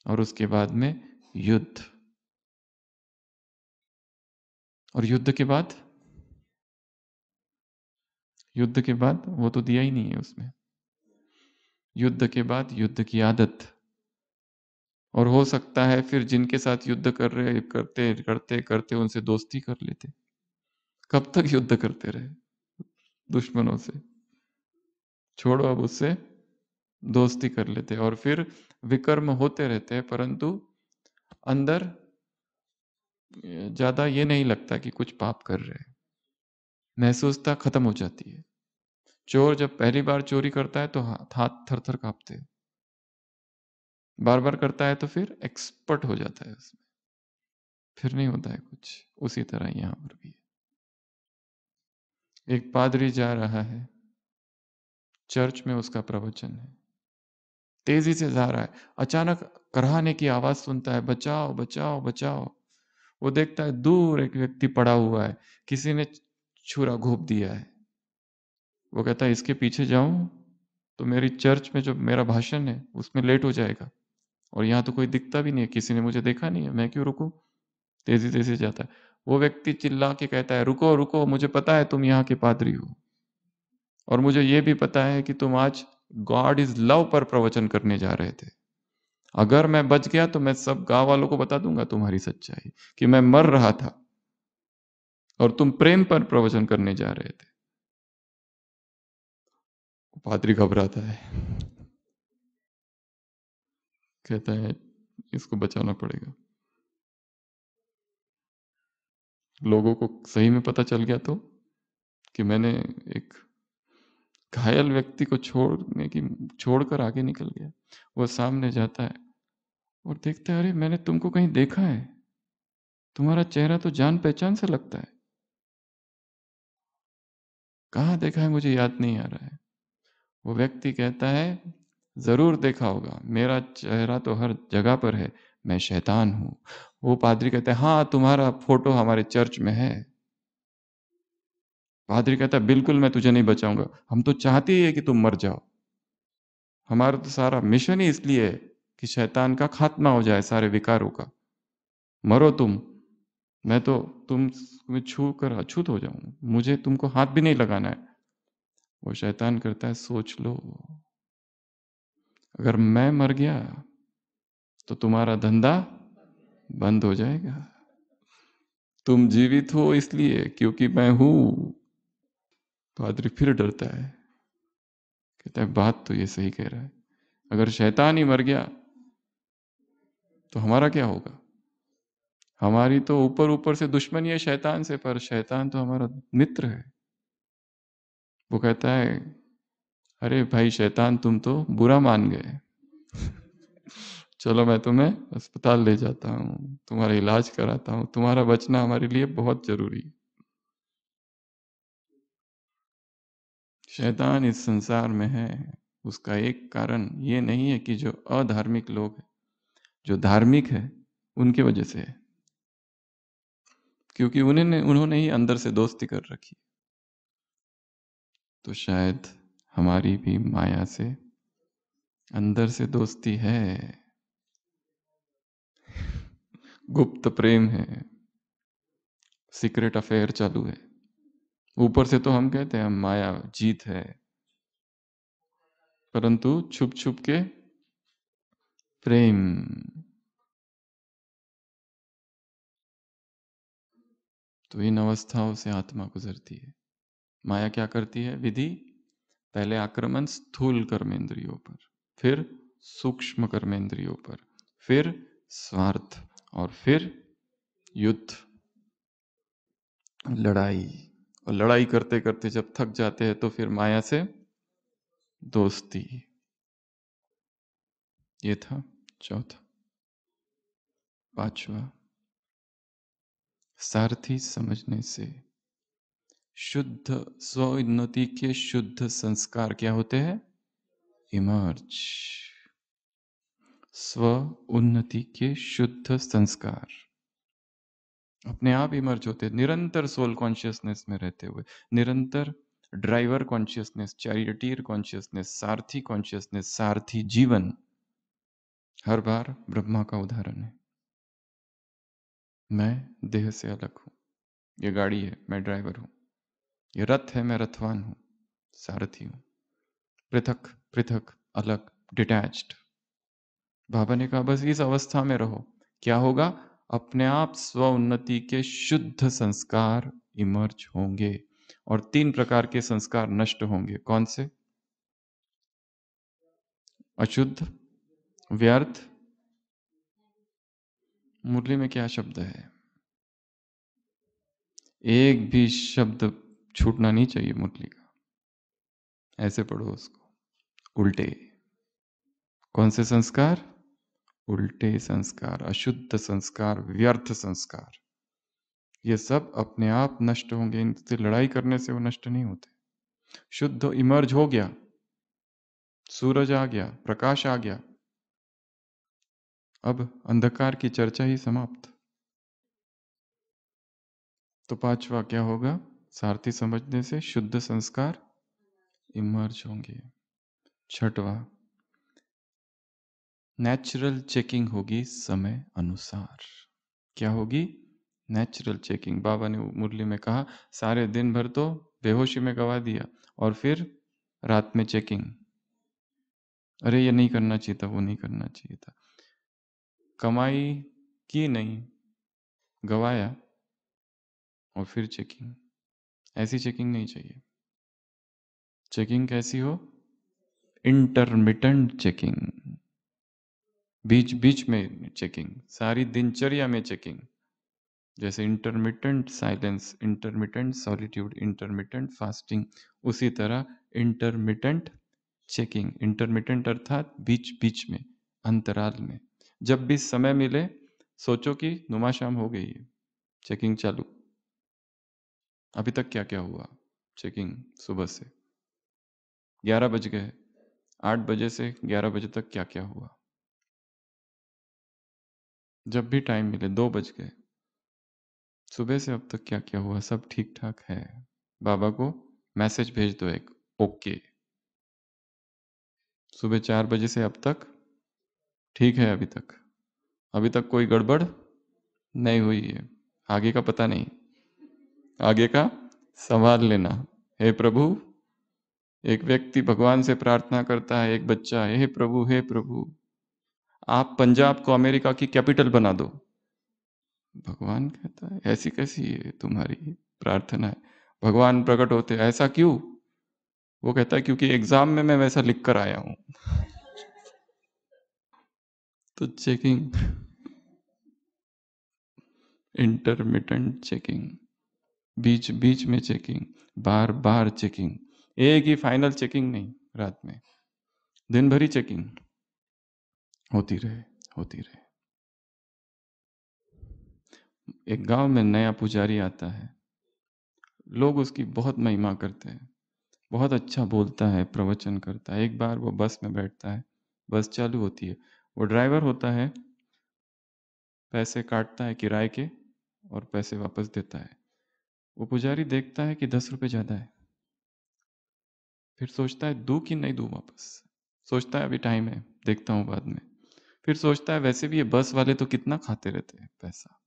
और उसके बाद में युद्ध और युद्ध के बाद युद्ध के बाद वो तो दिया ही नहीं है उसमें युद्ध के बाद युद्ध की आदत और हो सकता है फिर जिनके साथ युद्ध कर रहे करते करते करते उनसे दोस्ती कर लेते कब तक युद्ध करते रहे दुश्मनों से छोड़ो अब उससे दोस्ती कर लेते और फिर विकर्म होते रहते हैं परंतु अंदर ज्यादा ये नहीं लगता कि कुछ पाप कर रहे हैं महसूसता खत्म हो जाती है चोर जब पहली बार चोरी करता है तो हाथ थर थर कांपते हैं बार बार करता है तो फिर एक्सपर्ट हो जाता है उसमें फिर नहीं होता है कुछ उसी तरह यहां पर भी एक पादरी जा रहा है चर्च में उसका प्रवचन है तेजी से जा रहा है अचानक करहाने की आवाज सुनता है बचाओ बचाओ बचाओ वो देखता है दूर एक व्यक्ति पड़ा हुआ है किसी ने छुरा घोप दिया है वो कहता है इसके पीछे जाऊं तो मेरी चर्च में जो मेरा भाषण है उसमें लेट हो जाएगा और यहाँ तो कोई दिखता भी नहीं है किसी ने मुझे देखा नहीं है मैं क्यों रुकू तेजी तेजी जाता है वो व्यक्ति चिल्ला के कहता है रुको रुको मुझे पता है तुम यहाँ के पादरी हो और मुझे ये भी पता है कि तुम आज गॉड इज लव पर प्रवचन करने जा रहे थे अगर मैं बच गया तो मैं सब गांव वालों को बता दूंगा तुम्हारी सच्चाई कि मैं मर रहा था और तुम प्रेम पर प्रवचन करने जा रहे थे पादरी घबराता है कहता है इसको बचाना पड़ेगा लोगों को सही में पता चल गया तो कि मैंने एक घायल व्यक्ति को छोड़ने की छोड़कर आगे निकल गया वह सामने जाता है और देखता है अरे मैंने तुमको कहीं देखा है तुम्हारा चेहरा तो जान पहचान से लगता है कहाँ देखा है मुझे याद नहीं आ रहा है वो व्यक्ति कहता है जरूर देखा होगा मेरा चेहरा तो हर जगह पर है मैं शैतान हूं वो पादरी कहते हैं हाँ तुम्हारा फोटो हमारे चर्च में है पादरी कहता है बिल्कुल मैं तुझे नहीं बचाऊंगा हम तो चाहते ही है कि तुम मर जाओ हमारा तो सारा मिशन ही इसलिए है कि शैतान का खात्मा हो जाए सारे विकारों का मरो तुम मैं तो तुम तुम्हें छू कर अछूत हो जाऊं मुझे तुमको हाथ भी नहीं लगाना है वो शैतान करता है सोच लो अगर मैं मर गया तो तुम्हारा धंधा बंद हो जाएगा तुम जीवित हो इसलिए क्योंकि मैं हूं तो आदमी फिर डरता है कहता है बात तो ये सही कह रहा है अगर शैतान ही मर गया तो हमारा क्या होगा हमारी तो ऊपर ऊपर से दुश्मनी है शैतान से पर शैतान तो हमारा मित्र है वो कहता है अरे भाई शैतान तुम तो बुरा मान गए *laughs* चलो मैं तुम्हें अस्पताल ले जाता हूँ तुम्हारा इलाज कराता हूँ तुम्हारा बचना हमारे लिए बहुत जरूरी है शैतान इस संसार में है उसका एक कारण ये नहीं है कि जो अधार्मिक लोग हैं जो धार्मिक है उनके वजह से है क्योंकि उन्होंने उन्होंने ही अंदर से दोस्ती कर रखी तो शायद हमारी भी माया से अंदर से दोस्ती है गुप्त प्रेम है सीक्रेट अफेयर चालू है ऊपर से तो हम कहते हैं माया जीत है परंतु छुप छुप के प्रेम तो इन अवस्थाओं से आत्मा गुजरती है माया क्या करती है विधि पहले आक्रमण स्थूल कर्मेंद्रियों पर फिर सूक्ष्म कर्मेंद्रियों पर फिर स्वार्थ और फिर युद्ध लड़ाई और लड़ाई करते करते जब थक जाते हैं तो फिर माया से दोस्ती ये था चौथा पांचवा सारथी समझने से शुद्ध स्वोन्नति के शुद्ध संस्कार क्या होते हैं इमर्ज स्व उन्नति के शुद्ध संस्कार अपने आप इमर्ज होते निरंतर सोल कॉन्शियसनेस में रहते हुए निरंतर ड्राइवर कॉन्शियसनेस चैरिटीर कॉन्शियसनेस सारथी कॉन्शियसनेस सारथी जीवन हर बार ब्रह्मा का उदाहरण है मैं देह से अलग हूं यह गाड़ी है मैं ड्राइवर हूं यह रथ है मैं रथवान हूं सारथी हूं पृथक पृथक अलग डिटैच्ड बाबा ने कहा बस इस अवस्था में रहो क्या होगा अपने आप स्व उन्नति के शुद्ध संस्कार इमर्ज होंगे और तीन प्रकार के संस्कार नष्ट होंगे कौन से अशुद्ध व्यर्थ मुरली में क्या शब्द है एक भी शब्द छूटना नहीं चाहिए मुरली का ऐसे पढ़ो उसको उल्टे कौन से संस्कार उल्टे संस्कार अशुद्ध संस्कार व्यर्थ संस्कार ये सब अपने आप नष्ट होंगे इनसे लड़ाई करने से वो नष्ट नहीं होते शुद्ध इमर्ज हो गया सूरज आ गया प्रकाश आ गया अब अंधकार की चर्चा ही समाप्त तो पांचवा क्या होगा सारथी समझने से शुद्ध संस्कार इमर्ज होंगे छठवा नेचुरल चेकिंग होगी समय अनुसार क्या होगी नेचुरल चेकिंग बाबा ने मुरली में कहा सारे दिन भर तो बेहोशी में गवा दिया और फिर रात में चेकिंग अरे ये नहीं करना चाहिए था वो नहीं करना चाहिए था कमाई की नहीं गवाया और फिर चेकिंग ऐसी चेकिंग नहीं चाहिए चेकिंग कैसी हो इंटरमिटेंट चेकिंग बीच बीच में चेकिंग सारी दिनचर्या में चेकिंग जैसे intermittent silence intermittent solitude intermittent fasting उसी तरह इंटरमिटेंट चेकिंग इंटरमिटेंट अर्थात बीच बीच में अंतराल में जब भी समय मिले सोचो कि नुमा शाम हो गई है चेकिंग चालू अभी तक क्या क्या हुआ चेकिंग सुबह से ग्यारह बज गए आठ बजे से ग्यारह बजे तक क्या क्या हुआ जब भी टाइम मिले दो बज गए सुबह से अब तक क्या क्या हुआ सब ठीक ठाक है बाबा को मैसेज भेज दो एक ओके सुबह चार बजे से अब तक ठीक है अभी तक अभी तक कोई गड़बड़ नहीं हुई है आगे का पता नहीं आगे का संभाल लेना हे प्रभु एक व्यक्ति भगवान से प्रार्थना करता है एक बच्चा हे प्रभु हे प्रभु आप पंजाब को अमेरिका की कैपिटल बना दो भगवान कहता है ऐसी कैसी है तुम्हारी प्रार्थना है भगवान प्रकट होते ऐसा क्यों वो कहता है क्योंकि एग्जाम में मैं वैसा लिख कर आया हूं तो चेकिंग इंटरमिटेंट चेकिंग बीच बीच में चेकिंग बार बार चेकिंग एक ही फाइनल चेकिंग नहीं रात में दिन भरी चेकिंग होती रहे होती रहे एक गांव में नया पुजारी आता है लोग उसकी बहुत महिमा करते हैं बहुत अच्छा बोलता है प्रवचन करता है एक बार वो बस में बैठता है बस चालू होती है वो ड्राइवर होता है पैसे काटता है किराए के और पैसे वापस देता है वो पुजारी देखता है कि दस रुपये ज़्यादा है फिर सोचता है दू कि नहीं दू वापस सोचता है अभी टाइम है देखता हूँ बाद में फिर सोचता है वैसे भी ये बस वाले तो कितना खाते रहते हैं पैसा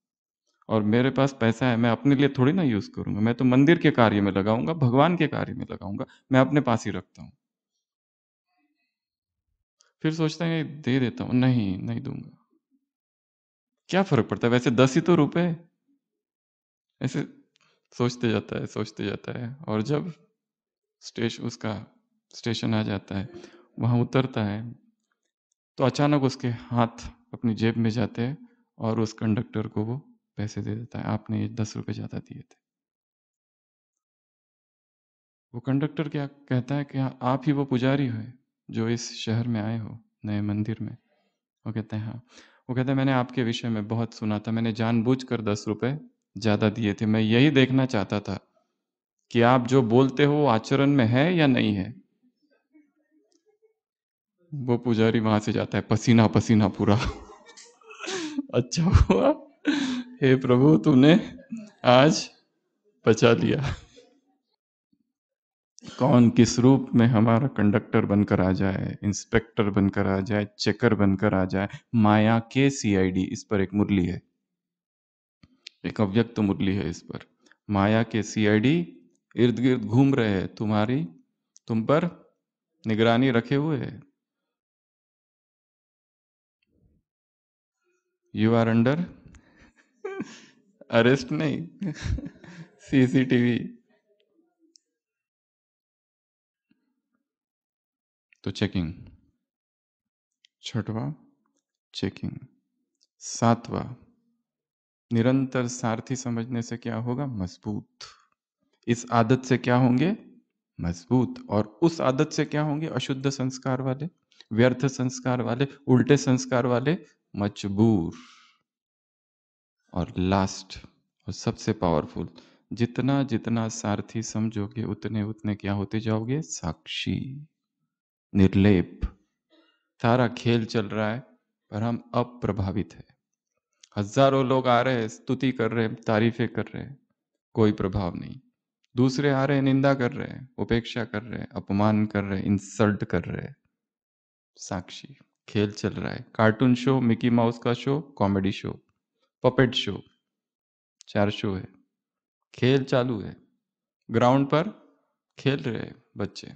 और मेरे पास पैसा है मैं अपने लिए थोड़ी ना यूज़ करूँगा मैं तो मंदिर के कार्य में लगाऊंगा भगवान के कार्य में लगाऊंगा मैं अपने पास ही रखता हूँ फिर सोचते हैं दे देता हूँ नहीं नहीं दूंगा क्या फर्क पड़ता है वैसे दस ही तो रुपए ऐसे सोचते जाता है सोचते जाता है और जब स्टेश उसका स्टेशन आ जाता है वहाँ उतरता है तो अचानक उसके हाथ अपनी जेब में जाते हैं और उस कंडक्टर को वो पैसे दे देता है आपने ये दस रुपये ज़्यादा दिए थे वो कंडक्टर क्या कहता है कि हाँ, आप ही वो पुजारी हैं जो इस शहर में आए हो नए मंदिर में वो कहते हैं हाँ वो कहते हैं मैंने आपके विषय में बहुत सुना था मैंने जानबूझ कर दस रुपये ज़्यादा दिए थे मैं यही देखना चाहता था कि आप जो बोलते हो आचरण में है या नहीं है वो पुजारी वहां से जाता है पसीना पसीना पूरा *laughs* अच्छा हुआ हे प्रभु तूने आज बचा लिया कौन किस रूप में हमारा कंडक्टर बनकर आ जाए इंस्पेक्टर बनकर आ जाए चेकर बनकर आ जाए माया के सीआईडी इस पर एक मुरली है एक अव्यक्त मुरली है इस पर माया के सीआईडी इर्द गिर्द घूम रहे हैं तुम्हारी तुम पर निगरानी रखे हुए है यू आर अंडर अरेस्ट नहीं सीसीटीवी *laughs* तो चेकिंग छठवा चेकिंग सातवा निरंतर सारथी समझने से क्या होगा मजबूत इस आदत से क्या होंगे मजबूत और उस आदत से क्या होंगे अशुद्ध संस्कार वाले व्यर्थ संस्कार वाले उल्टे संस्कार वाले मजबूर और लास्ट और सबसे पावरफुल जितना जितना सारथी समझोगे उतने उतने क्या होते जाओगे साक्षी निर्लेप सारा खेल चल रहा है पर हम अप्रभावित है हजारों लोग आ रहे हैं स्तुति कर रहे हैं तारीफें कर रहे हैं कोई प्रभाव नहीं दूसरे आ रहे हैं निंदा कर रहे हैं उपेक्षा कर रहे हैं अपमान कर रहे हैं इंसल्ट कर रहे हैं साक्षी खेल चल रहा है कार्टून शो मिकी माउस का show comedy show puppet show चार शो है खेल चालू है ग्राउंड पर खेल रहे बच्चे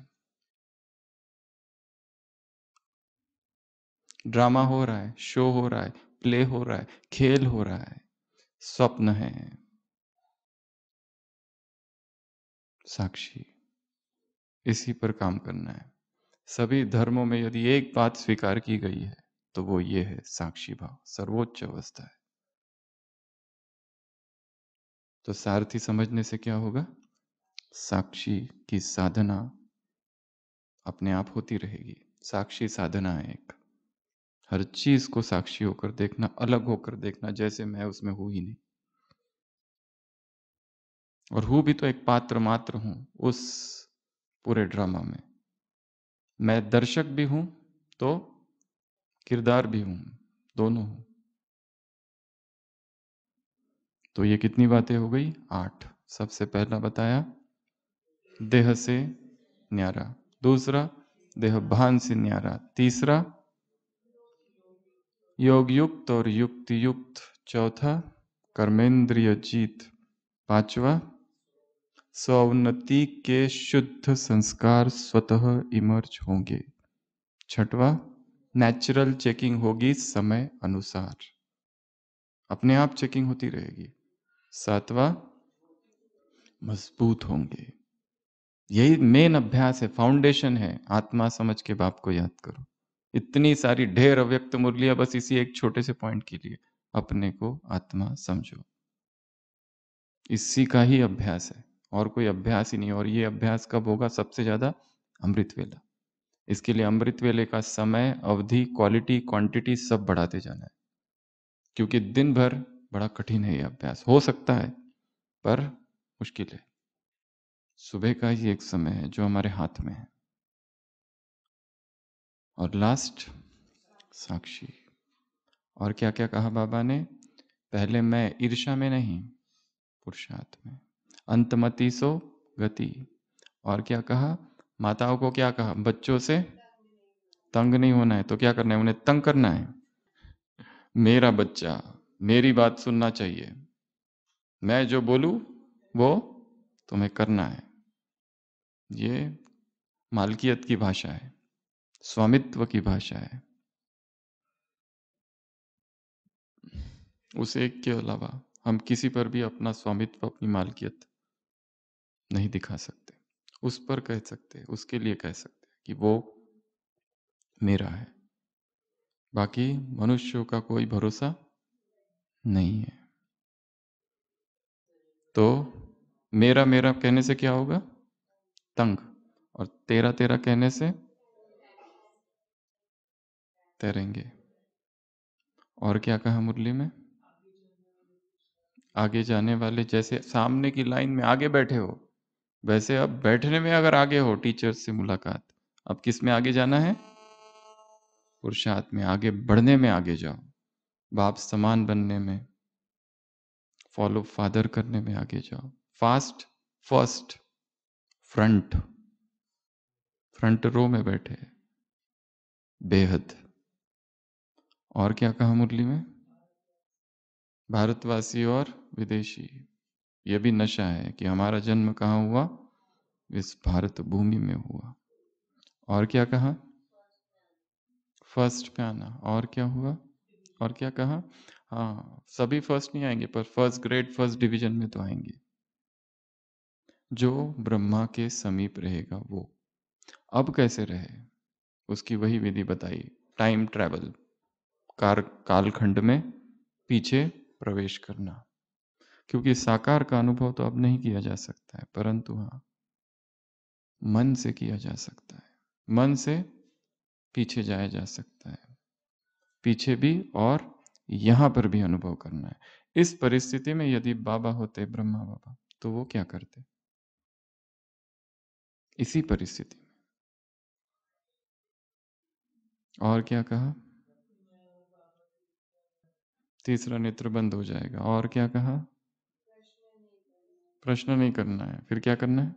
ड्रामा हो रहा है शो हो रहा है प्ले हो रहा है खेल हो रहा है स्वप्न है साक्षी इसी पर काम करना है सभी धर्मों में यदि एक बात स्वीकार की गई है तो वो ये है साक्षी भाव सर्वोच्च अवस्था है तो सारथी समझने से क्या होगा साक्षी की साधना अपने आप होती रहेगी साक्षी साधना है एक हर चीज को साक्षी होकर देखना अलग होकर देखना जैसे मैं उसमें हूं ही नहीं और हूं भी तो एक पात्र मात्र हूं उस पूरे ड्रामा में मैं दर्शक भी हूं तो किरदार भी हूं दोनों हूं तो ये कितनी बातें हो गई आठ सबसे पहला बताया देह से न्यारा दूसरा देह भान से न्यारा तीसरा योग युक्त और युक्ति युक्त चौथा कर्मेंद्रिय जीत पांचवा स्वउन्नति के शुद्ध संस्कार स्वतः इमर्ज होंगे छठवा नेचुरल चेकिंग होगी समय अनुसार अपने आप चेकिंग होती रहेगी सातवा मजबूत होंगे यही मेन अभ्यास है फाउंडेशन है आत्मा समझ के बाप को याद करो इतनी सारी ढेर अव्यक्त मुरलियां बस इसी एक छोटे से पॉइंट के लिए अपने को आत्मा समझो इसी का ही अभ्यास है और कोई अभ्यास ही नहीं और ये अभ्यास कब होगा सबसे ज्यादा अमृत वेला इसके लिए अमृत वेले का समय अवधि क्वालिटी क्वांटिटी सब बढ़ाते जाना है क्योंकि दिन भर बड़ा कठिन है ये अभ्यास हो सकता है पर मुश्किल है सुबह का ही एक समय है जो हमारे हाथ में है और लास्ट साक्षी और क्या क्या कहा बाबा ने पहले मैं ईर्षा में नहीं पुरुषार्थ में अंतमति सो गति और क्या कहा माताओं को क्या कहा बच्चों से तंग नहीं होना है तो क्या करना है उन्हें तंग करना है मेरा बच्चा मेरी बात सुनना चाहिए मैं जो बोलू वो तुम्हें करना है ये मालकियत की भाषा है स्वामित्व की भाषा है उस एक के अलावा हम किसी पर भी अपना स्वामित्व अपनी मालकियत नहीं दिखा सकते उस पर कह सकते उसके लिए कह सकते कि वो मेरा है बाकी मनुष्यों का कोई भरोसा नहीं है तो मेरा मेरा कहने से क्या होगा तंग और तेरा तेरा कहने से तैरेंगे और क्या कहा मुरली में आगे जाने वाले जैसे सामने की लाइन में आगे बैठे हो वैसे अब बैठने में अगर आगे हो टीचर से मुलाकात अब किस में आगे जाना है पुरुषार्थ में आगे बढ़ने में आगे जाओ बाप समान बनने में फॉलो फादर करने में आगे जाओ fast first front front row में बैठे बेहद और क्या कहा मुरली में भारतवासी और विदेशी यह भी नशा है कि हमारा जन्म कहाँ हुआ इस भारत भूमि में हुआ और क्या कहा फर्स्ट पे आना और क्या हुआ और क्या कहा हाँ सभी फर्स्ट नहीं आएंगे पर फर्स्ट ग्रेड फर्स्ट डिवीजन में तो आएंगे जो ब्रह्मा के समीप रहेगा वो अब कैसे रहे उसकी वही विधि बताई टाइम ट्रैवल कार कालखंड में पीछे प्रवेश करना क्योंकि साकार का अनुभव तो अब नहीं किया जा सकता है परंतु हाँ मन से किया जा सकता है मन से पीछे जाया जा सकता है पीछे भी और यहां पर भी अनुभव करना है इस परिस्थिति में यदि बाबा होते ब्रह्मा बाबा तो वो क्या करते इसी परिस्थिति में और क्या कहा तीसरा नेत्र बंद हो जाएगा और क्या कहा प्रश्न नहीं करना है फिर क्या करना है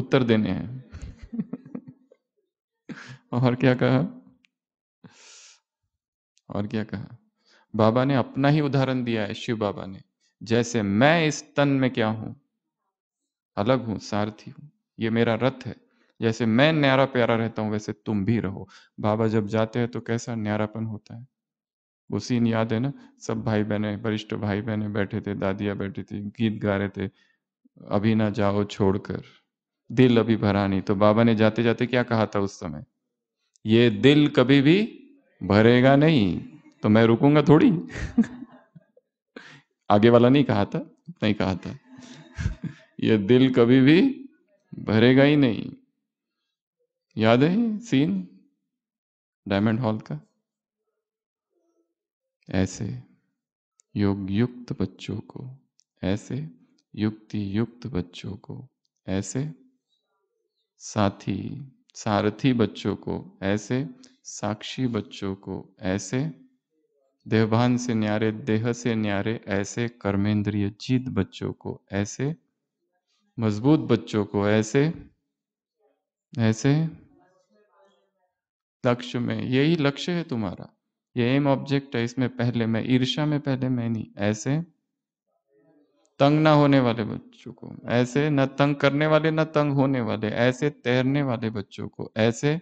उत्तर देने हैं *laughs* और क्या कहा और क्या कहा बाबा ने अपना ही उदाहरण दिया है शिव बाबा ने जैसे मैं इस तन में क्या हूं अलग हूं सारथी हूं ये मेरा रथ है जैसे मैं न्यारा प्यारा रहता हूं वैसे तुम भी रहो बाबा जब जाते हैं तो कैसा न्यारापन होता है वो सीन याद है ना सब भाई बहने वरिष्ठ भाई बहने बैठे थे दादिया बैठी थी गीत गा रहे थे अभी ना जाओ छोड़कर दिल अभी भरा नहीं तो बाबा ने जाते जाते क्या कहा था उस समय ये दिल कभी भी भरेगा नहीं तो मैं रुकूंगा थोड़ी *laughs* आगे वाला नहीं कहा था नहीं कहा था *laughs* ये दिल कभी भी भरेगा ही नहीं याद है सीन डायमंड हॉल का ऐसे योग युक्त बच्चों को ऐसे युक्ति युक्त बच्चों को ऐसे साथी सारथी बच्चों को ऐसे साक्षी बच्चों को ऐसे देहभान से न्यारे देह से न्यारे ऐसे कर्मेंद्रिय जीत बच्चों को ऐसे मजबूत बच्चों को ऐसे ऐसे लक्ष्य में यही लक्ष्य है तुम्हारा ये एम ऑब्जेक्ट है इसमें पहले मैं ईर्षा में पहले मैं नहीं ऐसे तंग ना होने वाले बच्चों को ऐसे न तंग करने वाले न तंग होने वाले ऐसे तैरने वाले बच्चों को ऐसे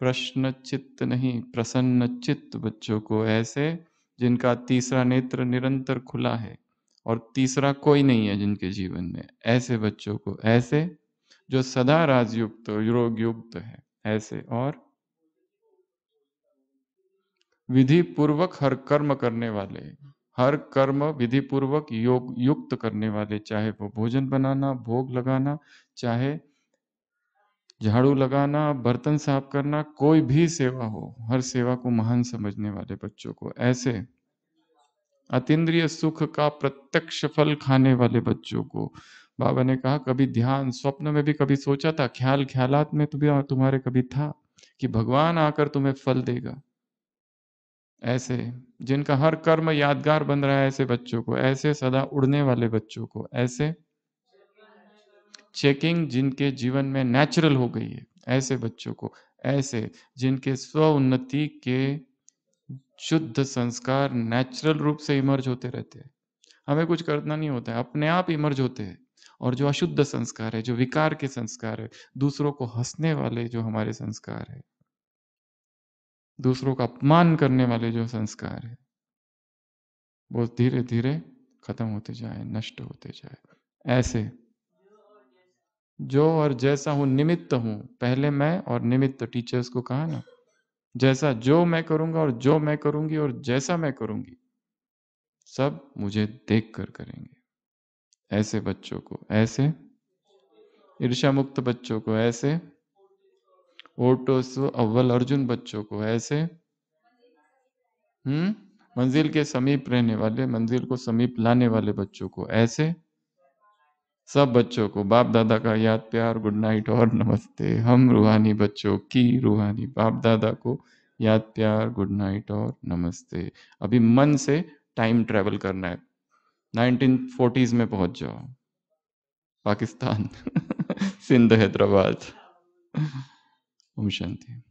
प्रश्न चित्त नहीं प्रसन्न चित्त बच्चों को ऐसे जिनका तीसरा नेत्र निरंतर खुला है और तीसरा कोई नहीं है जिनके जीवन में ऐसे बच्चों को ऐसे जो सदा राजयुक्त योग युक्त है ऐसे और विधि पूर्वक हर कर्म करने वाले हर कर्म विधि पूर्वक योग युक्त करने वाले चाहे वो भोजन बनाना भोग लगाना चाहे झाड़ू लगाना बर्तन साफ करना कोई भी सेवा हो हर सेवा को महान समझने वाले बच्चों को ऐसे अतिद्रिय सुख का प्रत्यक्ष फल खाने वाले बच्चों को बाबा ने कहा कभी ध्यान स्वप्न में भी कभी सोचा था ख्याल ख्यालात में तुम्हें तुम्हारे कभी था कि भगवान आकर तुम्हें फल देगा ऐसे जिनका हर कर्म यादगार बन रहा है ऐसे बच्चों को ऐसे सदा उड़ने वाले बच्चों को ऐसे चेकिंग जिनके जीवन में नेचुरल हो गई है ऐसे बच्चों को ऐसे जिनके स्व उन्नति के शुद्ध संस्कार नेचुरल रूप से इमर्ज होते रहते हैं हमें कुछ करना नहीं होता है अपने आप इमर्ज होते हैं और जो अशुद्ध संस्कार है जो विकार के संस्कार है दूसरों को हंसने वाले जो हमारे संस्कार है दूसरों का अपमान करने वाले जो संस्कार है वो धीरे धीरे खत्म होते जाए नष्ट होते जाए ऐसे जो और जैसा हूं निमित्त हूं पहले मैं और निमित्त टीचर्स को कहा ना जैसा जो मैं करूंगा और जो मैं करूंगी और जैसा मैं करूंगी सब मुझे देख कर करेंगे ऐसे बच्चों को ऐसे ईर्षा मुक्त बच्चों को ऐसे ओटोसु अव्वल अर्जुन बच्चों को ऐसे हम्म मंजिल के समीप रहने वाले मंजिल को समीप लाने वाले बच्चों को ऐसे सब बच्चों को बाप दादा का याद प्यार गुड नाइट और नमस्ते हम रूहानी बच्चों की रूहानी बाप दादा को याद प्यार गुड नाइट और नमस्ते अभी मन से टाइम ट्रेवल करना है 1940s में पहुंच जाओ पाकिस्तान *laughs* सिंध हैदराबाद Om Shanti.